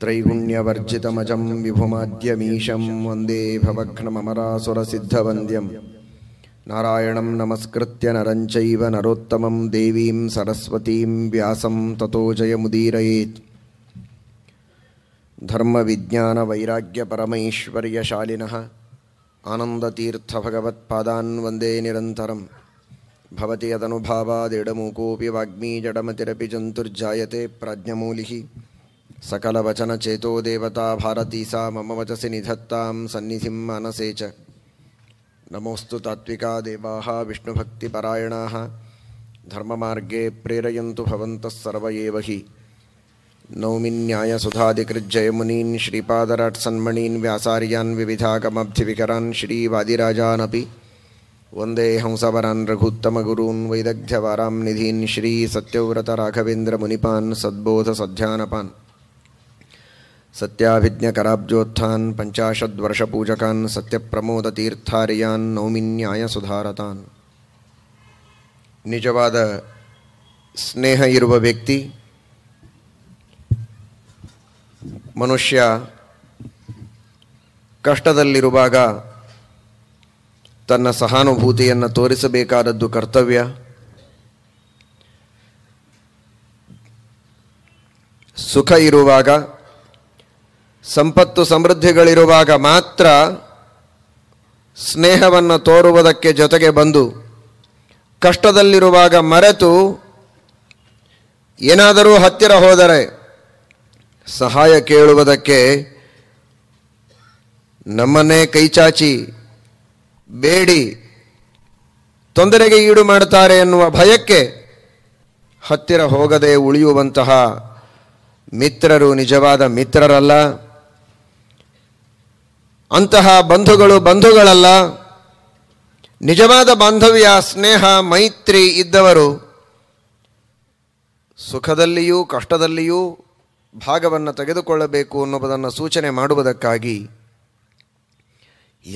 त्रैगुण्यवर्जितमजं विभुमाद्यमीशं वन्दे भवघ्नमरासुरसिद्धवन्द्यं नारायणं नमस्कृत्य नरं नरोत्तमं देवीं सरस्वतीं व्यासं ततो जयमुदीरयेत् धर्मविज्ञानवैराग्यपरमैश्वर्यशालिनः आनन्दतीर्थभगवत्पादान् वन्दे निरन्तरम् भवति यदनुभावादिडमूकोऽपि वाग्मीजडमतिरपि जन्तुर्जायते प्राज्ञमूलिः सकलवचनचेतो देवता भारती सा मम वचसि निधत्तां सन्निधिं मनसे च नमोऽस्तु तात्विका देवाः विष्णुभक्तिपरायणाः धर्ममार्गे प्रेरयन्तु भवन्तः सर्व एव हि नौमिन्यायसुधाधिकृज्जयमुनीन् श्रीपादराट्सन्मणीन् व्यासार्यान् विविधागमब्धिविकरान् श्रीवादिराजानपि वंदे वन्देऽहंसवरान् रघुत्तमगुरून् वैदग्ध्यवारां पूजकान सत्य प्रमोद तीर्थारियान नौमी न्याय सुधारतान निजवाद स्नेह ಇರುವ व्यक्ति मनुष्य ಕಷ್ಟದಲ್ಲಿರುವಾಗ ತನ್ನ ಸಹಾನುಭೂತಿಯನ್ನು ತೋರಿಸಬೇಕಾದದ್ದು ಕರ್ತವ್ಯ ಸುಖ ಇರುವಾಗ ಸಂಪತ್ತು ಸಮೃದ್ಧಿಗಳಿರುವಾಗ ಮಾತ್ರ ಸ್ನೇಹವನ್ನು ತೋರುವುದಕ್ಕೆ ಜೊತೆಗೆ ಬಂದು ಕಷ್ಟದಲ್ಲಿರುವಾಗ ಮರೆತು ಏನಾದರೂ ಹತ್ತಿರ ಹೋದರೆ ಸಹಾಯ ಕೇಳುವುದಕ್ಕೆ ನಮ್ಮನ್ನೇ ಕೈಚಾಚಿ ಬೇಡಿ ತೊಂದರೆಗೆ ಈಡು ಮಾಡುತ್ತಾರೆ ಎನ್ನುವ ಭಯಕ್ಕೆ ಹತ್ತಿರ ಹೋಗದೆ ಉಳಿಯುವಂತಹ ಮಿತ್ರರು ನಿಜವಾದ ಮಿತ್ರರಲ್ಲ ಅಂತಹ ಬಂಧುಗಳು ಬಂಧುಗಳಲ್ಲ ನಿಜವಾದ ಬಾಂಧವ್ಯ ಸ್ನೇಹ ಮೈತ್ರಿ ಇದ್ದವರು ಸುಖದಲ್ಲಿಯೂ ಕಷ್ಟದಲ್ಲಿಯೂ ಭಾಗವನ್ನು ತೆಗೆದುಕೊಳ್ಳಬೇಕು ಅನ್ನುವುದನ್ನು ಸೂಚನೆ ಮಾಡುವುದಕ್ಕಾಗಿ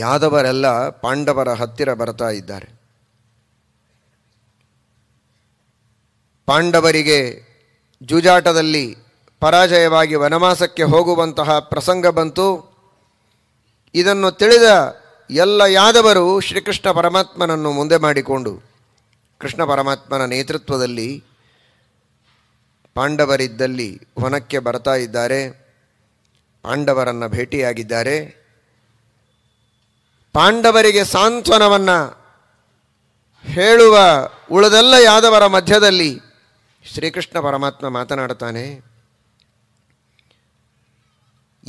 ಯಾದವರೆಲ್ಲ ಪಾಂಡವರ ಹತ್ತಿರ ಬರ್ತಾ ಇದ್ದಾರೆ ಪಾಂಡವರಿಗೆ ಜೂಜಾಟದಲ್ಲಿ ಪರಾಜಯವಾಗಿ ವನವಾಸಕ್ಕೆ ಹೋಗುವಂತಹ ಪ್ರಸಂಗ ಬಂತು ಇದನ್ನು ತಿಳಿದ ಎಲ್ಲ ಯಾದವರು ಶ್ರೀಕೃಷ್ಣ ಪರಮಾತ್ಮನನ್ನು ಮುಂದೆ ಮಾಡಿಕೊಂಡು ಕೃಷ್ಣ ಪರಮಾತ್ಮನ ನೇತೃತ್ವದಲ್ಲಿ ಪಾಂಡವರಿದ್ದಲ್ಲಿ ವನಕ್ಕೆ ಬರ್ತಾ ಇದ್ದಾರೆ ಪಾಂಡವರನ್ನು ಭೇಟಿಯಾಗಿದ್ದಾರೆ ಪಾಂಡವರಿಗೆ ಸಾಂತ್ವನವನ್ನು ಹೇಳುವ ಉಳದೆಲ್ಲ ಯಾದವರ ಮಧ್ಯದಲ್ಲಿ ಶ್ರೀಕೃಷ್ಣ ಪರಮಾತ್ಮ ಮಾತನಾಡ್ತಾನೆ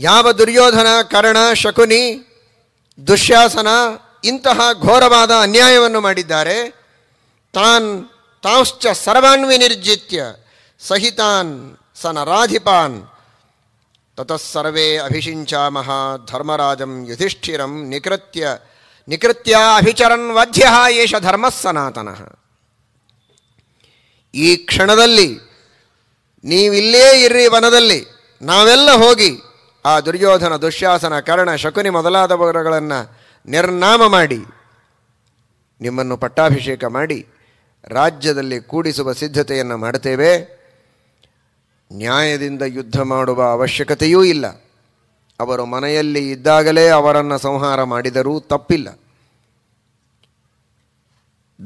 ಯಾವ ದುರ್ಯೋಧನ ಕರ್ಣ ಶಕುನಿ ದುಶ್ಯಾಸನ ಇಂತಹ ಘೋರವಾದ ಅನ್ಯಾಯವನ್ನು ಮಾಡಿದ್ದಾರೆ ತಾನ್ ತಾಂಶ್ಚ ಸರ್ವಾನ್ವಿನಿರ್ಜಿತ್ಯ ಸಹಿತಾನ್ ಸನರಾಧಿಪಾನ್ ತತಸ್ಸರ್ವೇ ಅಭಿಷಿಂಚಾಮಹ ಧರ್ಮರಾಜಂ ಯುಧಿಷ್ಠಿರಂ ನಿಕೃತ್ಯ ನಿಕೃತ್ಯ ಅಭಿಚರನ್ ವಧ್ಯ ಏಷ ಧರ್ಮ ಸನಾತನ ಈ ಕ್ಷಣದಲ್ಲಿ ನೀವಿಲ್ಲೇ ಇರ್ರಿ ವನದಲ್ಲಿ ನಾವೆಲ್ಲ ಹೋಗಿ ಆ ದುರ್ಯೋಧನ ದುಶ್ಯಾಸನ ಕರ್ಣ ಶಕುನಿ ಮೊದಲಾದವರುಗಳನ್ನು ನಿರ್ನಾಮ ಮಾಡಿ ನಿಮ್ಮನ್ನು ಪಟ್ಟಾಭಿಷೇಕ ಮಾಡಿ ರಾಜ್ಯದಲ್ಲಿ ಕೂಡಿಸುವ ಸಿದ್ಧತೆಯನ್ನು ಮಾಡುತ್ತೇವೆ ನ್ಯಾಯದಿಂದ ಯುದ್ಧ ಮಾಡುವ ಅವಶ್ಯಕತೆಯೂ ಇಲ್ಲ ಅವರು ಮನೆಯಲ್ಲಿ ಇದ್ದಾಗಲೇ ಅವರನ್ನು ಸಂಹಾರ ಮಾಡಿದರೂ ತಪ್ಪಿಲ್ಲ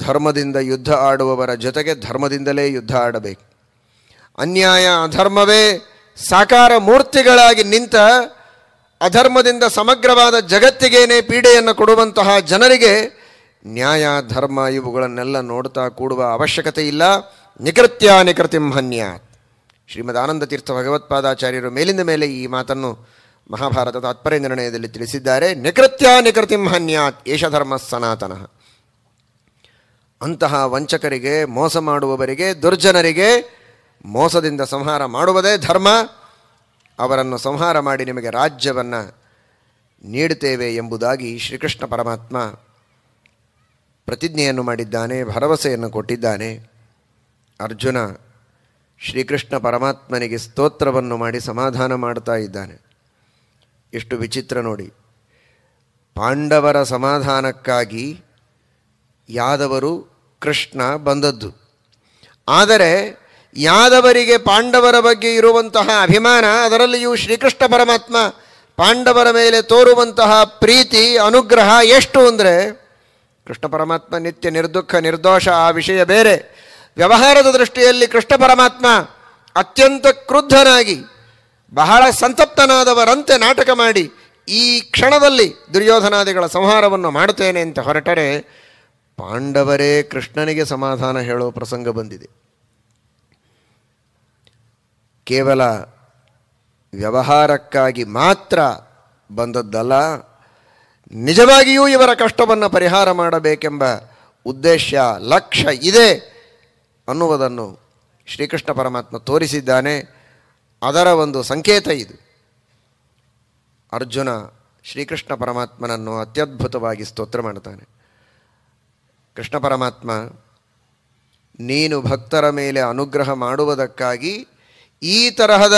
ಧರ್ಮದಿಂದ ಯುದ್ಧ ಆಡುವವರ ಜೊತೆಗೆ ಧರ್ಮದಿಂದಲೇ ಯುದ್ಧ ಆಡಬೇಕು ಅನ್ಯಾಯ ಅಧರ್ಮವೇ ಸಾಕಾರ ಮೂರ್ತಿಗಳಾಗಿ ನಿಂತ ಅಧರ್ಮದಿಂದ ಸಮಗ್ರವಾದ ಜಗತ್ತಿಗೇನೆ ಪೀಡೆಯನ್ನು ಕೊಡುವಂತಹ ಜನರಿಗೆ ನ್ಯಾಯ ಧರ್ಮ ಇವುಗಳನ್ನೆಲ್ಲ ನೋಡ್ತಾ ಕೂಡುವ ಅವಶ್ಯಕತೆ ಇಲ್ಲ ನಿಕೃತ್ಯ ನಿಕೃತಿಂ ಶ್ರೀಮದ್ ಆನಂದ ತೀರ್ಥ ಭಗವತ್ಪಾದಾಚಾರ್ಯರು ಮೇಲಿಂದ ಮೇಲೆ ಈ ಮಾತನ್ನು ಮಹಾಭಾರತ ತಾತ್ಪರ್ಯ ನಿರ್ಣಯದಲ್ಲಿ ತಿಳಿಸಿದ್ದಾರೆ ನಿಕೃತ್ಯ ನಿಕೃತಿಂಹನ್ಯಾತ್ ಏಷ ಧರ್ಮ ಸನಾತನಃ ಅಂತಹ ವಂಚಕರಿಗೆ ಮೋಸ ಮಾಡುವವರಿಗೆ ದುರ್ಜನರಿಗೆ ಮೋಸದಿಂದ ಸಂಹಾರ ಮಾಡುವುದೇ ಧರ್ಮ ಅವರನ್ನು ಸಂಹಾರ ಮಾಡಿ ನಿಮಗೆ ರಾಜ್ಯವನ್ನು ನೀಡುತ್ತೇವೆ ಎಂಬುದಾಗಿ ಶ್ರೀಕೃಷ್ಣ ಪರಮಾತ್ಮ ಪ್ರತಿಜ್ಞೆಯನ್ನು ಮಾಡಿದ್ದಾನೆ ಭರವಸೆಯನ್ನು ಕೊಟ್ಟಿದ್ದಾನೆ ಅರ್ಜುನ ಶ್ರೀಕೃಷ್ಣ ಪರಮಾತ್ಮನಿಗೆ ಸ್ತೋತ್ರವನ್ನು ಮಾಡಿ ಸಮಾಧಾನ ಮಾಡ್ತಾ ಇದ್ದಾನೆ ಎಷ್ಟು ವಿಚಿತ್ರ ನೋಡಿ ಪಾಂಡವರ ಸಮಾಧಾನಕ್ಕಾಗಿ ಯಾದವರು ಕೃಷ್ಣ ಬಂದದ್ದು ಆದರೆ ಯಾದವರಿಗೆ ಪಾಂಡವರ ಬಗ್ಗೆ ಇರುವಂತಹ ಅಭಿಮಾನ ಅದರಲ್ಲಿಯೂ ಶ್ರೀಕೃಷ್ಣ ಪರಮಾತ್ಮ ಪಾಂಡವರ ಮೇಲೆ ತೋರುವಂತಹ ಪ್ರೀತಿ ಅನುಗ್ರಹ ಎಷ್ಟು ಅಂದರೆ ಕೃಷ್ಣ ಪರಮಾತ್ಮ ನಿತ್ಯ ನಿರ್ದುಃಖ ನಿರ್ದೋಷ ಆ ವಿಷಯ ಬೇರೆ ವ್ಯವಹಾರದ ದೃಷ್ಟಿಯಲ್ಲಿ ಕೃಷ್ಣ ಪರಮಾತ್ಮ ಅತ್ಯಂತ ಕ್ರುದ್ಧನಾಗಿ ಬಹಳ ಸಂತಪ್ತನಾದವರಂತೆ ನಾಟಕ ಮಾಡಿ ಈ ಕ್ಷಣದಲ್ಲಿ ದುರ್ಯೋಧನಾದಿಗಳ ಸಂಹಾರವನ್ನು ಮಾಡುತ್ತೇನೆ ಅಂತ ಹೊರಟರೆ ಪಾಂಡವರೇ ಕೃಷ್ಣನಿಗೆ ಸಮಾಧಾನ ಹೇಳೋ ಪ್ರಸಂಗ ಬಂದಿದೆ ಕೇವಲ ವ್ಯವಹಾರಕ್ಕಾಗಿ ಮಾತ್ರ ಬಂದದ್ದಲ್ಲ ನಿಜವಾಗಿಯೂ ಇವರ ಕಷ್ಟವನ್ನು ಪರಿಹಾರ ಮಾಡಬೇಕೆಂಬ ಉದ್ದೇಶ ಲಕ್ಷ್ಯ ಇದೆ ಅನ್ನುವುದನ್ನು ಶ್ರೀಕೃಷ್ಣ ಪರಮಾತ್ಮ ತೋರಿಸಿದ್ದಾನೆ ಅದರ ಒಂದು ಸಂಕೇತ ಇದು ಅರ್ಜುನ ಶ್ರೀಕೃಷ್ಣ ಪರಮಾತ್ಮನನ್ನು ಅತ್ಯದ್ಭುತವಾಗಿ ಸ್ತೋತ್ರ ಮಾಡ್ತಾನೆ ಕೃಷ್ಣ ಪರಮಾತ್ಮ ನೀನು ಭಕ್ತರ ಮೇಲೆ ಅನುಗ್ರಹ ಮಾಡುವುದಕ್ಕಾಗಿ ಈ ತರಹದ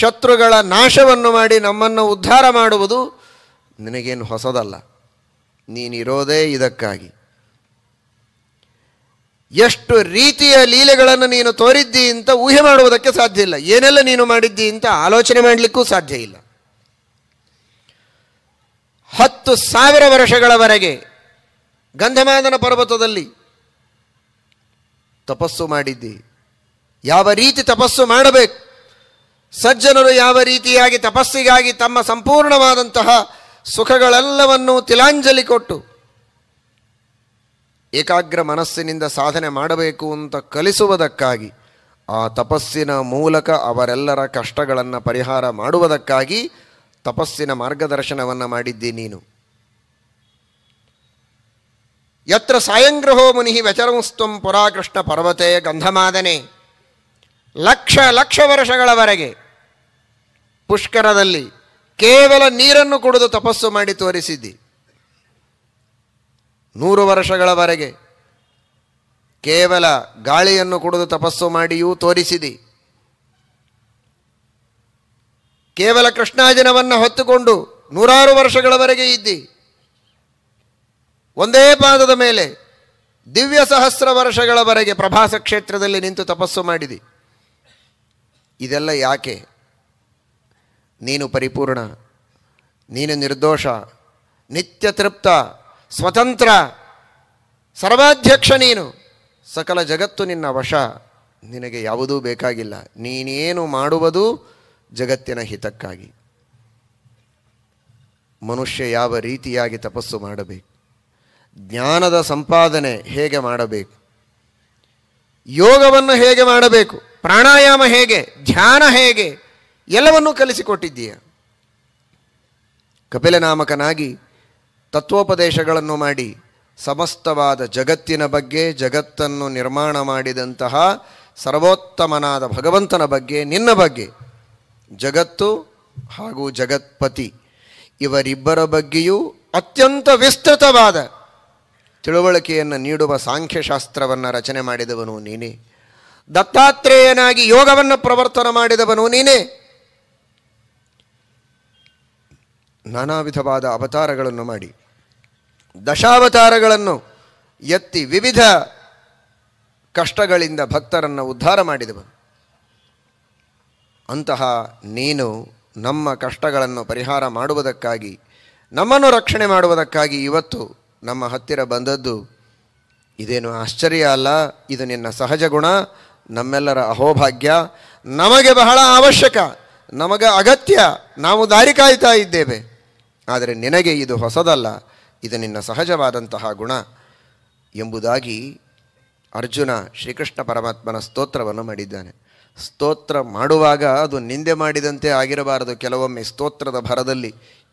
ಶತ್ರುಗಳ ನಾಶವನ್ನು ಮಾಡಿ ನಮ್ಮನ್ನು ಉದ್ಧಾರ ಮಾಡುವುದು ನಿನಗೇನು ಹೊಸದಲ್ಲ ನೀನಿರೋದೇ ಇದಕ್ಕಾಗಿ ಎಷ್ಟು ರೀತಿಯ ಲೀಲೆಗಳನ್ನು ನೀನು ತೋರಿದ್ದಿ ಅಂತ ಊಹೆ ಮಾಡುವುದಕ್ಕೆ ಸಾಧ್ಯ ಇಲ್ಲ ಏನೆಲ್ಲ ನೀನು ಮಾಡಿದ್ದಿ ಅಂತ ಆಲೋಚನೆ ಮಾಡಲಿಕ್ಕೂ ಸಾಧ್ಯ ಇಲ್ಲ ಹತ್ತು ಸಾವಿರ ವರ್ಷಗಳವರೆಗೆ ಗಂಧಮಾದನ ಪರ್ವತದಲ್ಲಿ ತಪಸ್ಸು ಮಾಡಿದ್ದಿ ಯಾವ ರೀತಿ ತಪಸ್ಸು ಮಾಡಬೇಕು ಸಜ್ಜನರು ಯಾವ ರೀತಿಯಾಗಿ ತಪಸ್ಸಿಗಾಗಿ ತಮ್ಮ ಸಂಪೂರ್ಣವಾದಂತಹ ಸುಖಗಳೆಲ್ಲವನ್ನೂ ತಿಲಾಂಜಲಿ ಕೊಟ್ಟು ಏಕಾಗ್ರ ಮನಸ್ಸಿನಿಂದ ಸಾಧನೆ ಮಾಡಬೇಕು ಅಂತ ಕಲಿಸುವುದಕ್ಕಾಗಿ ಆ ತಪಸ್ಸಿನ ಮೂಲಕ ಅವರೆಲ್ಲರ ಕಷ್ಟಗಳನ್ನು ಪರಿಹಾರ ಮಾಡುವುದಕ್ಕಾಗಿ ತಪಸ್ಸಿನ ಮಾರ್ಗದರ್ಶನವನ್ನು ಮಾಡಿದ್ದಿ ನೀನು ಯತ್ರ ಸಾಯಂಗ್ರಹೋ ಮುನಿ ವ್ಯಚರಂಸ್ತಂ ಪುರಾಕೃಷ್ಣ ಪರ್ವತೆ ಗಂಧಮಾದನೆ ಲಕ್ಷ ಲಕ್ಷ ವರ್ಷಗಳವರೆಗೆ ಪುಷ್ಕರದಲ್ಲಿ ಕೇವಲ ನೀರನ್ನು ಕುಡಿದು ತಪಸ್ಸು ಮಾಡಿ ತೋರಿಸಿದ್ದಿ ನೂರು ವರ್ಷಗಳವರೆಗೆ ಕೇವಲ ಗಾಳಿಯನ್ನು ಕುಡಿದು ತಪಸ್ಸು ಮಾಡಿಯೂ ತೋರಿಸಿದಿ ಕೇವಲ ಕೃಷ್ಣಾಜನವನ್ನು ಹೊತ್ತುಕೊಂಡು ನೂರಾರು ವರ್ಷಗಳವರೆಗೆ ಇದ್ದಿ ಒಂದೇ ಪಾದದ ಮೇಲೆ ದಿವ್ಯ ಸಹಸ್ರ ವರ್ಷಗಳವರೆಗೆ ಪ್ರಭಾಸ ಕ್ಷೇತ್ರದಲ್ಲಿ ನಿಂತು ತಪಸ್ಸು ಮಾಡಿದಿ ಇದೆಲ್ಲ ಯಾಕೆ ನೀನು ಪರಿಪೂರ್ಣ ನೀನು ನಿರ್ದೋಷ ನಿತ್ಯ ತೃಪ್ತ ಸ್ವತಂತ್ರ ಸರ್ವಾಧ್ಯಕ್ಷ ನೀನು ಸಕಲ ಜಗತ್ತು ನಿನ್ನ ವಶ ನಿನಗೆ ಯಾವುದೂ ಬೇಕಾಗಿಲ್ಲ ನೀನೇನು ಮಾಡುವುದು ಜಗತ್ತಿನ ಹಿತಕ್ಕಾಗಿ ಮನುಷ್ಯ ಯಾವ ರೀತಿಯಾಗಿ ತಪಸ್ಸು ಮಾಡಬೇಕು ಜ್ಞಾನದ ಸಂಪಾದನೆ ಹೇಗೆ ಮಾಡಬೇಕು ಯೋಗವನ್ನು ಹೇಗೆ ಮಾಡಬೇಕು ಪ್ರಾಣಾಯಾಮ ಹೇಗೆ ಧ್ಯಾನ ಹೇಗೆ ಎಲ್ಲವನ್ನೂ ಕಲಿಸಿಕೊಟ್ಟಿದ್ದೀಯ ಕಪಿಲನಾಮಕನಾಗಿ ತತ್ವೋಪದೇಶಗಳನ್ನು ಮಾಡಿ ಸಮಸ್ತವಾದ ಜಗತ್ತಿನ ಬಗ್ಗೆ ಜಗತ್ತನ್ನು ನಿರ್ಮಾಣ ಮಾಡಿದಂತಹ ಸರ್ವೋತ್ತಮನಾದ ಭಗವಂತನ ಬಗ್ಗೆ ನಿನ್ನ ಬಗ್ಗೆ ಜಗತ್ತು ಹಾಗೂ ಜಗತ್ಪತಿ ಇವರಿಬ್ಬರ ಬಗ್ಗೆಯೂ ಅತ್ಯಂತ ವಿಸ್ತೃತವಾದ ತಿಳುವಳಿಕೆಯನ್ನು ನೀಡುವ ಸಾಂಖ್ಯಶಾಸ್ತ್ರವನ್ನು ರಚನೆ ಮಾಡಿದವನು ನೀನೇ ದತ್ತಾತ್ರೇಯನಾಗಿ ಯೋಗವನ್ನು ಪ್ರವರ್ತನ ಮಾಡಿದವನು ನೀನೇ ನಾನಾ ವಿಧವಾದ ಅವತಾರಗಳನ್ನು ಮಾಡಿ ದಶಾವತಾರಗಳನ್ನು ಎತ್ತಿ ವಿವಿಧ ಕಷ್ಟಗಳಿಂದ ಭಕ್ತರನ್ನು ಉದ್ಧಾರ ಮಾಡಿದವನು ಅಂತಹ ನೀನು ನಮ್ಮ ಕಷ್ಟಗಳನ್ನು ಪರಿಹಾರ ಮಾಡುವುದಕ್ಕಾಗಿ ನಮ್ಮನ್ನು ರಕ್ಷಣೆ ಮಾಡುವುದಕ್ಕಾಗಿ ಇವತ್ತು ನಮ್ಮ ಹತ್ತಿರ ಬಂದದ್ದು ಇದೇನು ಆಶ್ಚರ್ಯ ಅಲ್ಲ ಇದು ನಿನ್ನ ಸಹಜ ಗುಣ ನಮ್ಮೆಲ್ಲರ ಅಹೋಭಾಗ್ಯ ನಮಗೆ ಬಹಳ ಅವಶ್ಯಕ ನಮಗೆ ಅಗತ್ಯ ನಾವು ದಾರಿ ಕಾಯ್ತಾ ಇದ್ದೇವೆ ಆದರೆ ನಿನಗೆ ಇದು ಹೊಸದಲ್ಲ ಇದು ನಿನ್ನ ಸಹಜವಾದಂತಹ ಗುಣ ಎಂಬುದಾಗಿ ಅರ್ಜುನ ಶ್ರೀಕೃಷ್ಣ ಪರಮಾತ್ಮನ ಸ್ತೋತ್ರವನ್ನು ಮಾಡಿದ್ದಾನೆ ಸ್ತೋತ್ರ ಮಾಡುವಾಗ ಅದು ನಿಂದೆ ಮಾಡಿದಂತೆ ಆಗಿರಬಾರದು ಕೆಲವೊಮ್ಮೆ ಸ್ತೋತ್ರದ ಭರದಲ್ಲಿ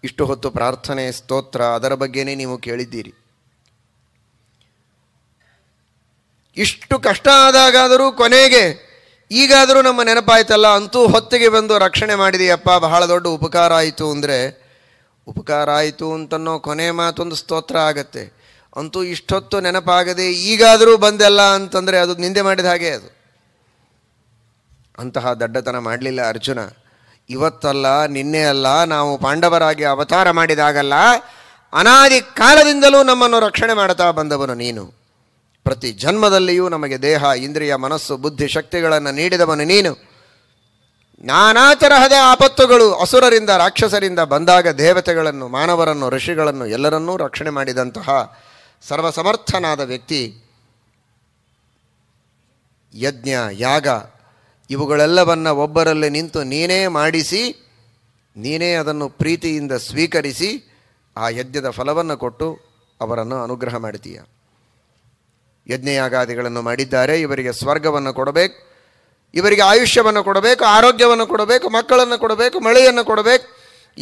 ಇಷ್ಟು ಹೊತ್ತು ಪ್ರಾರ್ಥನೆ ಸ್ತೋತ್ರ ಅದರ ಬಗ್ಗೆನೇ ನೀವು ಕೇಳಿದ್ದೀರಿ ಇಷ್ಟು ಕಷ್ಟ ಆದಾಗಾದರೂ ಕೊನೆಗೆ ಈಗಾದರೂ ನಮ್ಮ ನೆನಪಾಯ್ತಲ್ಲ ಅಂತೂ ಹೊತ್ತಿಗೆ ಬಂದು ರಕ್ಷಣೆ ಮಾಡಿದೆಯಪ್ಪ ಬಹಳ ದೊಡ್ಡ ಉಪಕಾರ ಆಯಿತು ಅಂದರೆ ಉಪಕಾರ ಆಯಿತು ಅಂತನೋ ಕೊನೆ ಮಾತೊಂದು ಸ್ತೋತ್ರ ಆಗತ್ತೆ ಅಂತೂ ಇಷ್ಟೊತ್ತು ನೆನಪಾಗದೆ ಈಗಾದರೂ ಬಂದೆಲ್ಲ ಅಂತಂದರೆ ಅದು ನಿಂದೆ ಮಾಡಿದ ಹಾಗೆ ಅದು ಅಂತಹ ದಡ್ಡತನ ಮಾಡಲಿಲ್ಲ ಅರ್ಜುನ ಇವತ್ತಲ್ಲ ನಿನ್ನೆ ಅಲ್ಲ ನಾವು ಪಾಂಡವರಾಗಿ ಅವತಾರ ಮಾಡಿದಾಗಲ್ಲ ಅನಾದಿ ಕಾಲದಿಂದಲೂ ನಮ್ಮನ್ನು ರಕ್ಷಣೆ ಮಾಡ್ತಾ ಬಂದವನು ನೀನು ಪ್ರತಿ ಜನ್ಮದಲ್ಲಿಯೂ ನಮಗೆ ದೇಹ ಇಂದ್ರಿಯ ಮನಸ್ಸು ಬುದ್ಧಿ ಶಕ್ತಿಗಳನ್ನು ನೀಡಿದವನು ನೀನು ನಾನಾ ತರಹದ ಆಪತ್ತುಗಳು ಅಸುರರಿಂದ ರಾಕ್ಷಸರಿಂದ ಬಂದಾಗ ದೇವತೆಗಳನ್ನು ಮಾನವರನ್ನು ಋಷಿಗಳನ್ನು ಎಲ್ಲರನ್ನೂ ರಕ್ಷಣೆ ಮಾಡಿದಂತಹ ಸರ್ವಸಮರ್ಥನಾದ ವ್ಯಕ್ತಿ ಯಜ್ಞ ಯಾಗ ಇವುಗಳೆಲ್ಲವನ್ನು ಒಬ್ಬರಲ್ಲಿ ನಿಂತು ನೀನೇ ಮಾಡಿಸಿ ನೀನೇ ಅದನ್ನು ಪ್ರೀತಿಯಿಂದ ಸ್ವೀಕರಿಸಿ ಆ ಯಜ್ಞದ ಫಲವನ್ನು ಕೊಟ್ಟು ಅವರನ್ನು ಅನುಗ್ರಹ ಮಾಡ್ತೀಯ ಯಜ್ಞಯಾಗಾದಿಗಳನ್ನು ಮಾಡಿದ್ದಾರೆ ಇವರಿಗೆ ಸ್ವರ್ಗವನ್ನು ಕೊಡಬೇಕು ಇವರಿಗೆ ಆಯುಷ್ಯವನ್ನು ಕೊಡಬೇಕು ಆರೋಗ್ಯವನ್ನು ಕೊಡಬೇಕು ಮಕ್ಕಳನ್ನು ಕೊಡಬೇಕು ಮಳೆಯನ್ನು ಕೊಡಬೇಕು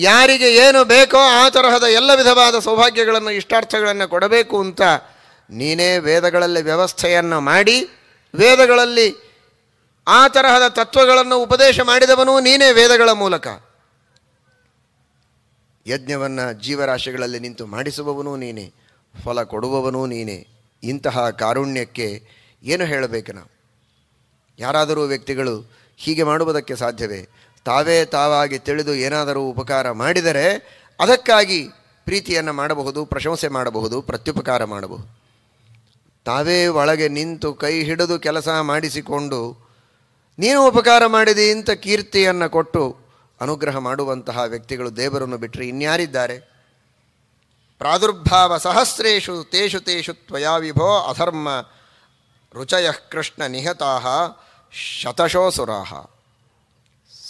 ಯಾರಿಗೆ ಏನು ಬೇಕೋ ಆ ತರಹದ ಎಲ್ಲ ವಿಧವಾದ ಸೌಭಾಗ್ಯಗಳನ್ನು ಇಷ್ಟಾರ್ಥಗಳನ್ನು ಕೊಡಬೇಕು ಅಂತ ನೀನೇ ವೇದಗಳಲ್ಲಿ ವ್ಯವಸ್ಥೆಯನ್ನು ಮಾಡಿ ವೇದಗಳಲ್ಲಿ ಆ ತರಹದ ತತ್ವಗಳನ್ನು ಉಪದೇಶ ಮಾಡಿದವನು ನೀನೇ ವೇದಗಳ ಮೂಲಕ ಯಜ್ಞವನ್ನು ಜೀವರಾಶಿಗಳಲ್ಲಿ ನಿಂತು ಮಾಡಿಸುವವನು ನೀನೇ ಫಲ ಕೊಡುವವನು ನೀನೇ ಇಂತಹ ಕಾರುಣ್ಯಕ್ಕೆ ಏನು ಹೇಳಬೇಕು ನಾವು ಯಾರಾದರೂ ವ್ಯಕ್ತಿಗಳು ಹೀಗೆ ಮಾಡುವುದಕ್ಕೆ ಸಾಧ್ಯವೇ ತಾವೇ ತಾವಾಗಿ ತಿಳಿದು ಏನಾದರೂ ಉಪಕಾರ ಮಾಡಿದರೆ ಅದಕ್ಕಾಗಿ ಪ್ರೀತಿಯನ್ನು ಮಾಡಬಹುದು ಪ್ರಶಂಸೆ ಮಾಡಬಹುದು ಪ್ರತ್ಯುಪಕಾರ ಮಾಡಬಹುದು ತಾವೇ ಒಳಗೆ ನಿಂತು ಕೈ ಹಿಡಿದು ಕೆಲಸ ಮಾಡಿಸಿಕೊಂಡು ನೀನು ಉಪಕಾರ ಮಾಡಿದೆ ಅಂತ ಕೀರ್ತಿಯನ್ನು ಕೊಟ್ಟು ಅನುಗ್ರಹ ಮಾಡುವಂತಹ ವ್ಯಕ್ತಿಗಳು ದೇವರನ್ನು ಬಿಟ್ಟರೆ ಇನ್ಯಾರಿದ್ದಾರೆ ಪ್ರಾದುರ್ಭಾವ ಸಹಸ್ರೇಶು ತೇಷು ತೇಷು ತ್ವಯಾ ವಿಭೋ ಅಧರ್ಮ ರುಚಯಃ ಕೃಷ್ಣ ನಿಹತಾಹ ಶತಶೋಸುರಾಹ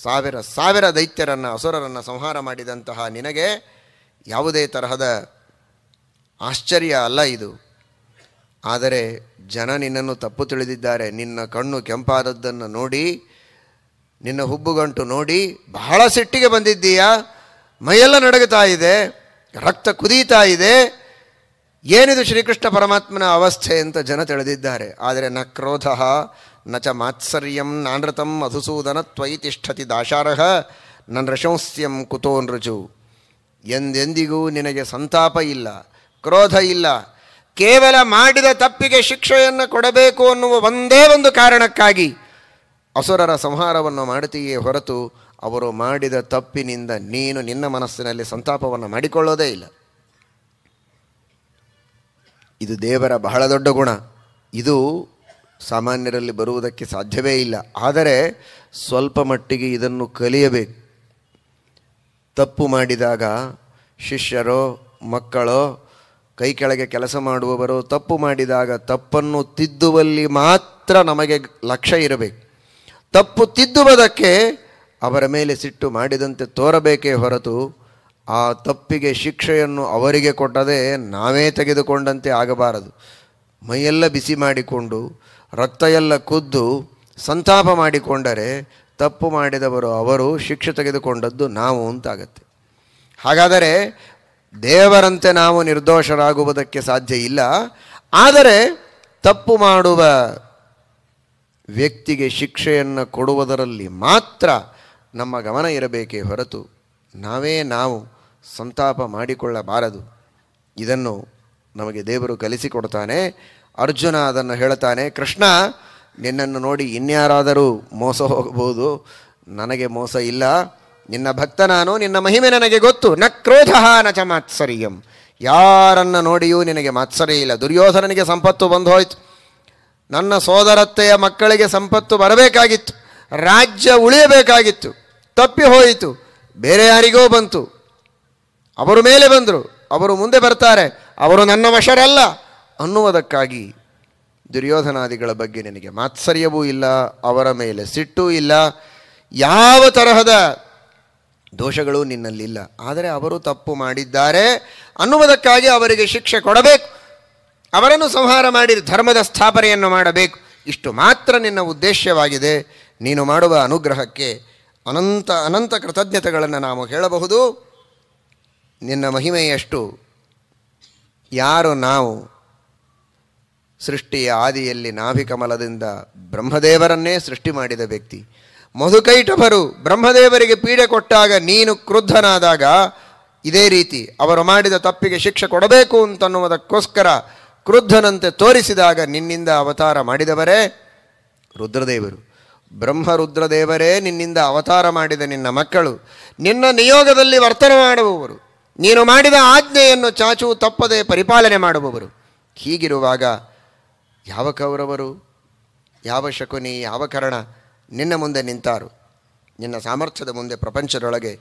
ಸಾವಿರ ಸಾವಿರ ದೈತ್ಯರನ್ನು ಅಸುರರನ್ನು ಸಂಹಾರ ಮಾಡಿದಂತಹ ನಿನಗೆ ಯಾವುದೇ ತರಹದ ಆಶ್ಚರ್ಯ ಅಲ್ಲ ಇದು ಆದರೆ ಜನ ನಿನ್ನನ್ನು ತಪ್ಪು ತಿಳಿದಿದ್ದಾರೆ ನಿನ್ನ ಕಣ್ಣು ಕೆಂಪಾದದ್ದನ್ನು ನೋಡಿ ನಿನ್ನ ಹುಬ್ಬುಗಂಟು ನೋಡಿ ಬಹಳ ಸಿಟ್ಟಿಗೆ ಬಂದಿದ್ದೀಯಾ ಮೈಯೆಲ್ಲ ನಡುಗುತ್ತಾ ಇದೆ ರಕ್ತ ಕುದೀತಾ ಇದೆ ಏನಿದು ಶ್ರೀಕೃಷ್ಣ ಪರಮಾತ್ಮನ ಅವಸ್ಥೆ ಅಂತ ಜನ ತಿಳಿದಿದ್ದಾರೆ ಆದರೆ ನ ಕ್ರೋಧ ನಚ ಮಾತ್ಸರ್ಯಂ ನಾನೃತಂ ಮಧುಸೂದನ ತ್ವಯಿ ತಿಷ್ಠತಿ ದಾಶಾರಹ ನನ್ನ ರಶಂಸ್ಯಂ ಕುತೋ ನೃಜು ಎಂದೆಂದಿಗೂ ನಿನಗೆ ಸಂತಾಪ ಇಲ್ಲ ಕ್ರೋಧ ಇಲ್ಲ ಕೇವಲ ಮಾಡಿದ ತಪ್ಪಿಗೆ ಶಿಕ್ಷೆಯನ್ನು ಕೊಡಬೇಕು ಅನ್ನುವ ಒಂದೇ ಒಂದು ಕಾರಣಕ್ಕಾಗಿ ಅಸುರರ ಸಂಹಾರವನ್ನು ಮಾಡುತ್ತೀಯೇ ಹೊರತು ಅವರು ಮಾಡಿದ ತಪ್ಪಿನಿಂದ ನೀನು ನಿನ್ನ ಮನಸ್ಸಿನಲ್ಲಿ ಸಂತಾಪವನ್ನು ಮಾಡಿಕೊಳ್ಳೋದೇ ಇಲ್ಲ ಇದು ದೇವರ ಬಹಳ ದೊಡ್ಡ ಗುಣ ಇದು ಸಾಮಾನ್ಯರಲ್ಲಿ ಬರುವುದಕ್ಕೆ ಸಾಧ್ಯವೇ ಇಲ್ಲ ಆದರೆ ಸ್ವಲ್ಪ ಮಟ್ಟಿಗೆ ಇದನ್ನು ಕಲಿಯಬೇಕು ತಪ್ಪು ಮಾಡಿದಾಗ ಶಿಷ್ಯರೋ ಮಕ್ಕಳೋ ಕೈ ಕೆಳಗೆ ಕೆಲಸ ಮಾಡುವವರು ತಪ್ಪು ಮಾಡಿದಾಗ ತಪ್ಪನ್ನು ತಿದ್ದುವಲ್ಲಿ ಮಾತ್ರ ನಮಗೆ ಲಕ್ಷ್ಯ ಇರಬೇಕು ತಪ್ಪು ತಿದ್ದುವುದಕ್ಕೆ ಅವರ ಮೇಲೆ ಸಿಟ್ಟು ಮಾಡಿದಂತೆ ತೋರಬೇಕೇ ಹೊರತು ಆ ತಪ್ಪಿಗೆ ಶಿಕ್ಷೆಯನ್ನು ಅವರಿಗೆ ಕೊಟ್ಟದೆ ನಾವೇ ತೆಗೆದುಕೊಂಡಂತೆ ಆಗಬಾರದು ಮೈಯೆಲ್ಲ ಬಿಸಿ ಮಾಡಿಕೊಂಡು ರಕ್ತ ಎಲ್ಲ ಕುದ್ದು ಸಂತಾಪ ಮಾಡಿಕೊಂಡರೆ ತಪ್ಪು ಮಾಡಿದವರು ಅವರು ಶಿಕ್ಷೆ ತೆಗೆದುಕೊಂಡದ್ದು ನಾವು ಅಂತಾಗತ್ತೆ ಹಾಗಾದರೆ ದೇವರಂತೆ ನಾವು ನಿರ್ದೋಷರಾಗುವುದಕ್ಕೆ ಸಾಧ್ಯ ಇಲ್ಲ ಆದರೆ ತಪ್ಪು ಮಾಡುವ ವ್ಯಕ್ತಿಗೆ ಶಿಕ್ಷೆಯನ್ನು ಕೊಡುವುದರಲ್ಲಿ ಮಾತ್ರ ನಮ್ಮ ಗಮನ ಇರಬೇಕೇ ಹೊರತು ನಾವೇ ನಾವು ಸಂತಾಪ ಮಾಡಿಕೊಳ್ಳಬಾರದು ಇದನ್ನು ನಮಗೆ ದೇವರು ಕಲಿಸಿಕೊಡ್ತಾನೆ ಅರ್ಜುನ ಅದನ್ನು ಹೇಳ್ತಾನೆ ಕೃಷ್ಣ ನಿನ್ನನ್ನು ನೋಡಿ ಇನ್ಯಾರಾದರೂ ಮೋಸ ಹೋಗಬಹುದು ನನಗೆ ಮೋಸ ಇಲ್ಲ ನಿನ್ನ ಭಕ್ತ ನಾನು ನಿನ್ನ ಮಹಿಮೆ ನನಗೆ ಗೊತ್ತು ನ ಕ್ರೋಧ ನ ಚ ಮಾತ್ಸರ್ಯಂ ಯಾರನ್ನ ನೋಡಿಯೂ ನಿನಗೆ ಮಾತ್ಸರ್ಯ ಇಲ್ಲ ದುರ್ಯೋಧನನಿಗೆ ಸಂಪತ್ತು ಬಂದು ಹೋಯ್ತು ನನ್ನ ಸೋದರತ್ತೆಯ ಮಕ್ಕಳಿಗೆ ಸಂಪತ್ತು ಬರಬೇಕಾಗಿತ್ತು ರಾಜ್ಯ ಉಳಿಯಬೇಕಾಗಿತ್ತು ತಪ್ಪಿ ಹೋಯಿತು ಬೇರೆ ಯಾರಿಗೋ ಬಂತು ಅವರು ಮೇಲೆ ಬಂದರು ಅವರು ಮುಂದೆ ಬರ್ತಾರೆ ಅವರು ನನ್ನ ವಶರಲ್ಲ ಅನ್ನುವುದಕ್ಕಾಗಿ ದುರ್ಯೋಧನಾದಿಗಳ ಬಗ್ಗೆ ನಿನಗೆ ಮಾತ್ಸರ್ಯವೂ ಇಲ್ಲ ಅವರ ಮೇಲೆ ಸಿಟ್ಟೂ ಇಲ್ಲ ಯಾವ ತರಹದ ದೋಷಗಳು ನಿನ್ನಲ್ಲಿಲ್ಲ ಆದರೆ ಅವರು ತಪ್ಪು ಮಾಡಿದ್ದಾರೆ ಅನ್ನುವುದಕ್ಕಾಗಿ ಅವರಿಗೆ ಶಿಕ್ಷೆ ಕೊಡಬೇಕು ಅವರನ್ನು ಸಂಹಾರ ಮಾಡಿ ಧರ್ಮದ ಸ್ಥಾಪನೆಯನ್ನು ಮಾಡಬೇಕು ಇಷ್ಟು ಮಾತ್ರ ನಿನ್ನ ಉದ್ದೇಶವಾಗಿದೆ ನೀನು ಮಾಡುವ ಅನುಗ್ರಹಕ್ಕೆ ಅನಂತ ಅನಂತ ಕೃತಜ್ಞತೆಗಳನ್ನು ನಾವು ಹೇಳಬಹುದು ನಿನ್ನ ಮಹಿಮೆಯಷ್ಟು ಯಾರು ನಾವು ಸೃಷ್ಟಿಯ ಆದಿಯಲ್ಲಿ ನಾಭಿಕಮಲದಿಂದ ಬ್ರಹ್ಮದೇವರನ್ನೇ ಸೃಷ್ಟಿ ಮಾಡಿದ ವ್ಯಕ್ತಿ ಮಧುಕೈಟಭರು ಬ್ರಹ್ಮದೇವರಿಗೆ ಪೀಡೆ ಕೊಟ್ಟಾಗ ನೀನು ಕ್ರುದ್ಧನಾದಾಗ ಇದೇ ರೀತಿ ಅವರು ಮಾಡಿದ ತಪ್ಪಿಗೆ ಶಿಕ್ಷೆ ಕೊಡಬೇಕು ಅಂತನ್ನುವುದಕ್ಕೋಸ್ಕರ ಕ್ರುದ್ಧನಂತೆ ತೋರಿಸಿದಾಗ ನಿನ್ನಿಂದ ಅವತಾರ ಮಾಡಿದವರೇ ರುದ್ರದೇವರು ಬ್ರಹ್ಮ ರುದ್ರದೇವರೇ ನಿನ್ನಿಂದ ಅವತಾರ ಮಾಡಿದ ನಿನ್ನ ಮಕ್ಕಳು ನಿನ್ನ ನಿಯೋಗದಲ್ಲಿ ವರ್ತನೆ ಮಾಡುವವರು ನೀನು ಮಾಡಿದ ಆಜ್ಞೆಯನ್ನು ಚಾಚು ತಪ್ಪದೆ ಪರಿಪಾಲನೆ ಮಾಡುವವರು ಹೀಗಿರುವಾಗ ಯಾವ ಕೌರವರು ಯಾವ ಶಕುನಿ ಯಾವ ಕರ್ಣ ನಿನ್ನ ಮುಂದೆ ನಿಂತಾರು ನಿನ್ನ ಸಾಮರ್ಥ್ಯದ ಮುಂದೆ ಪ್ರಪಂಚದೊಳಗೆ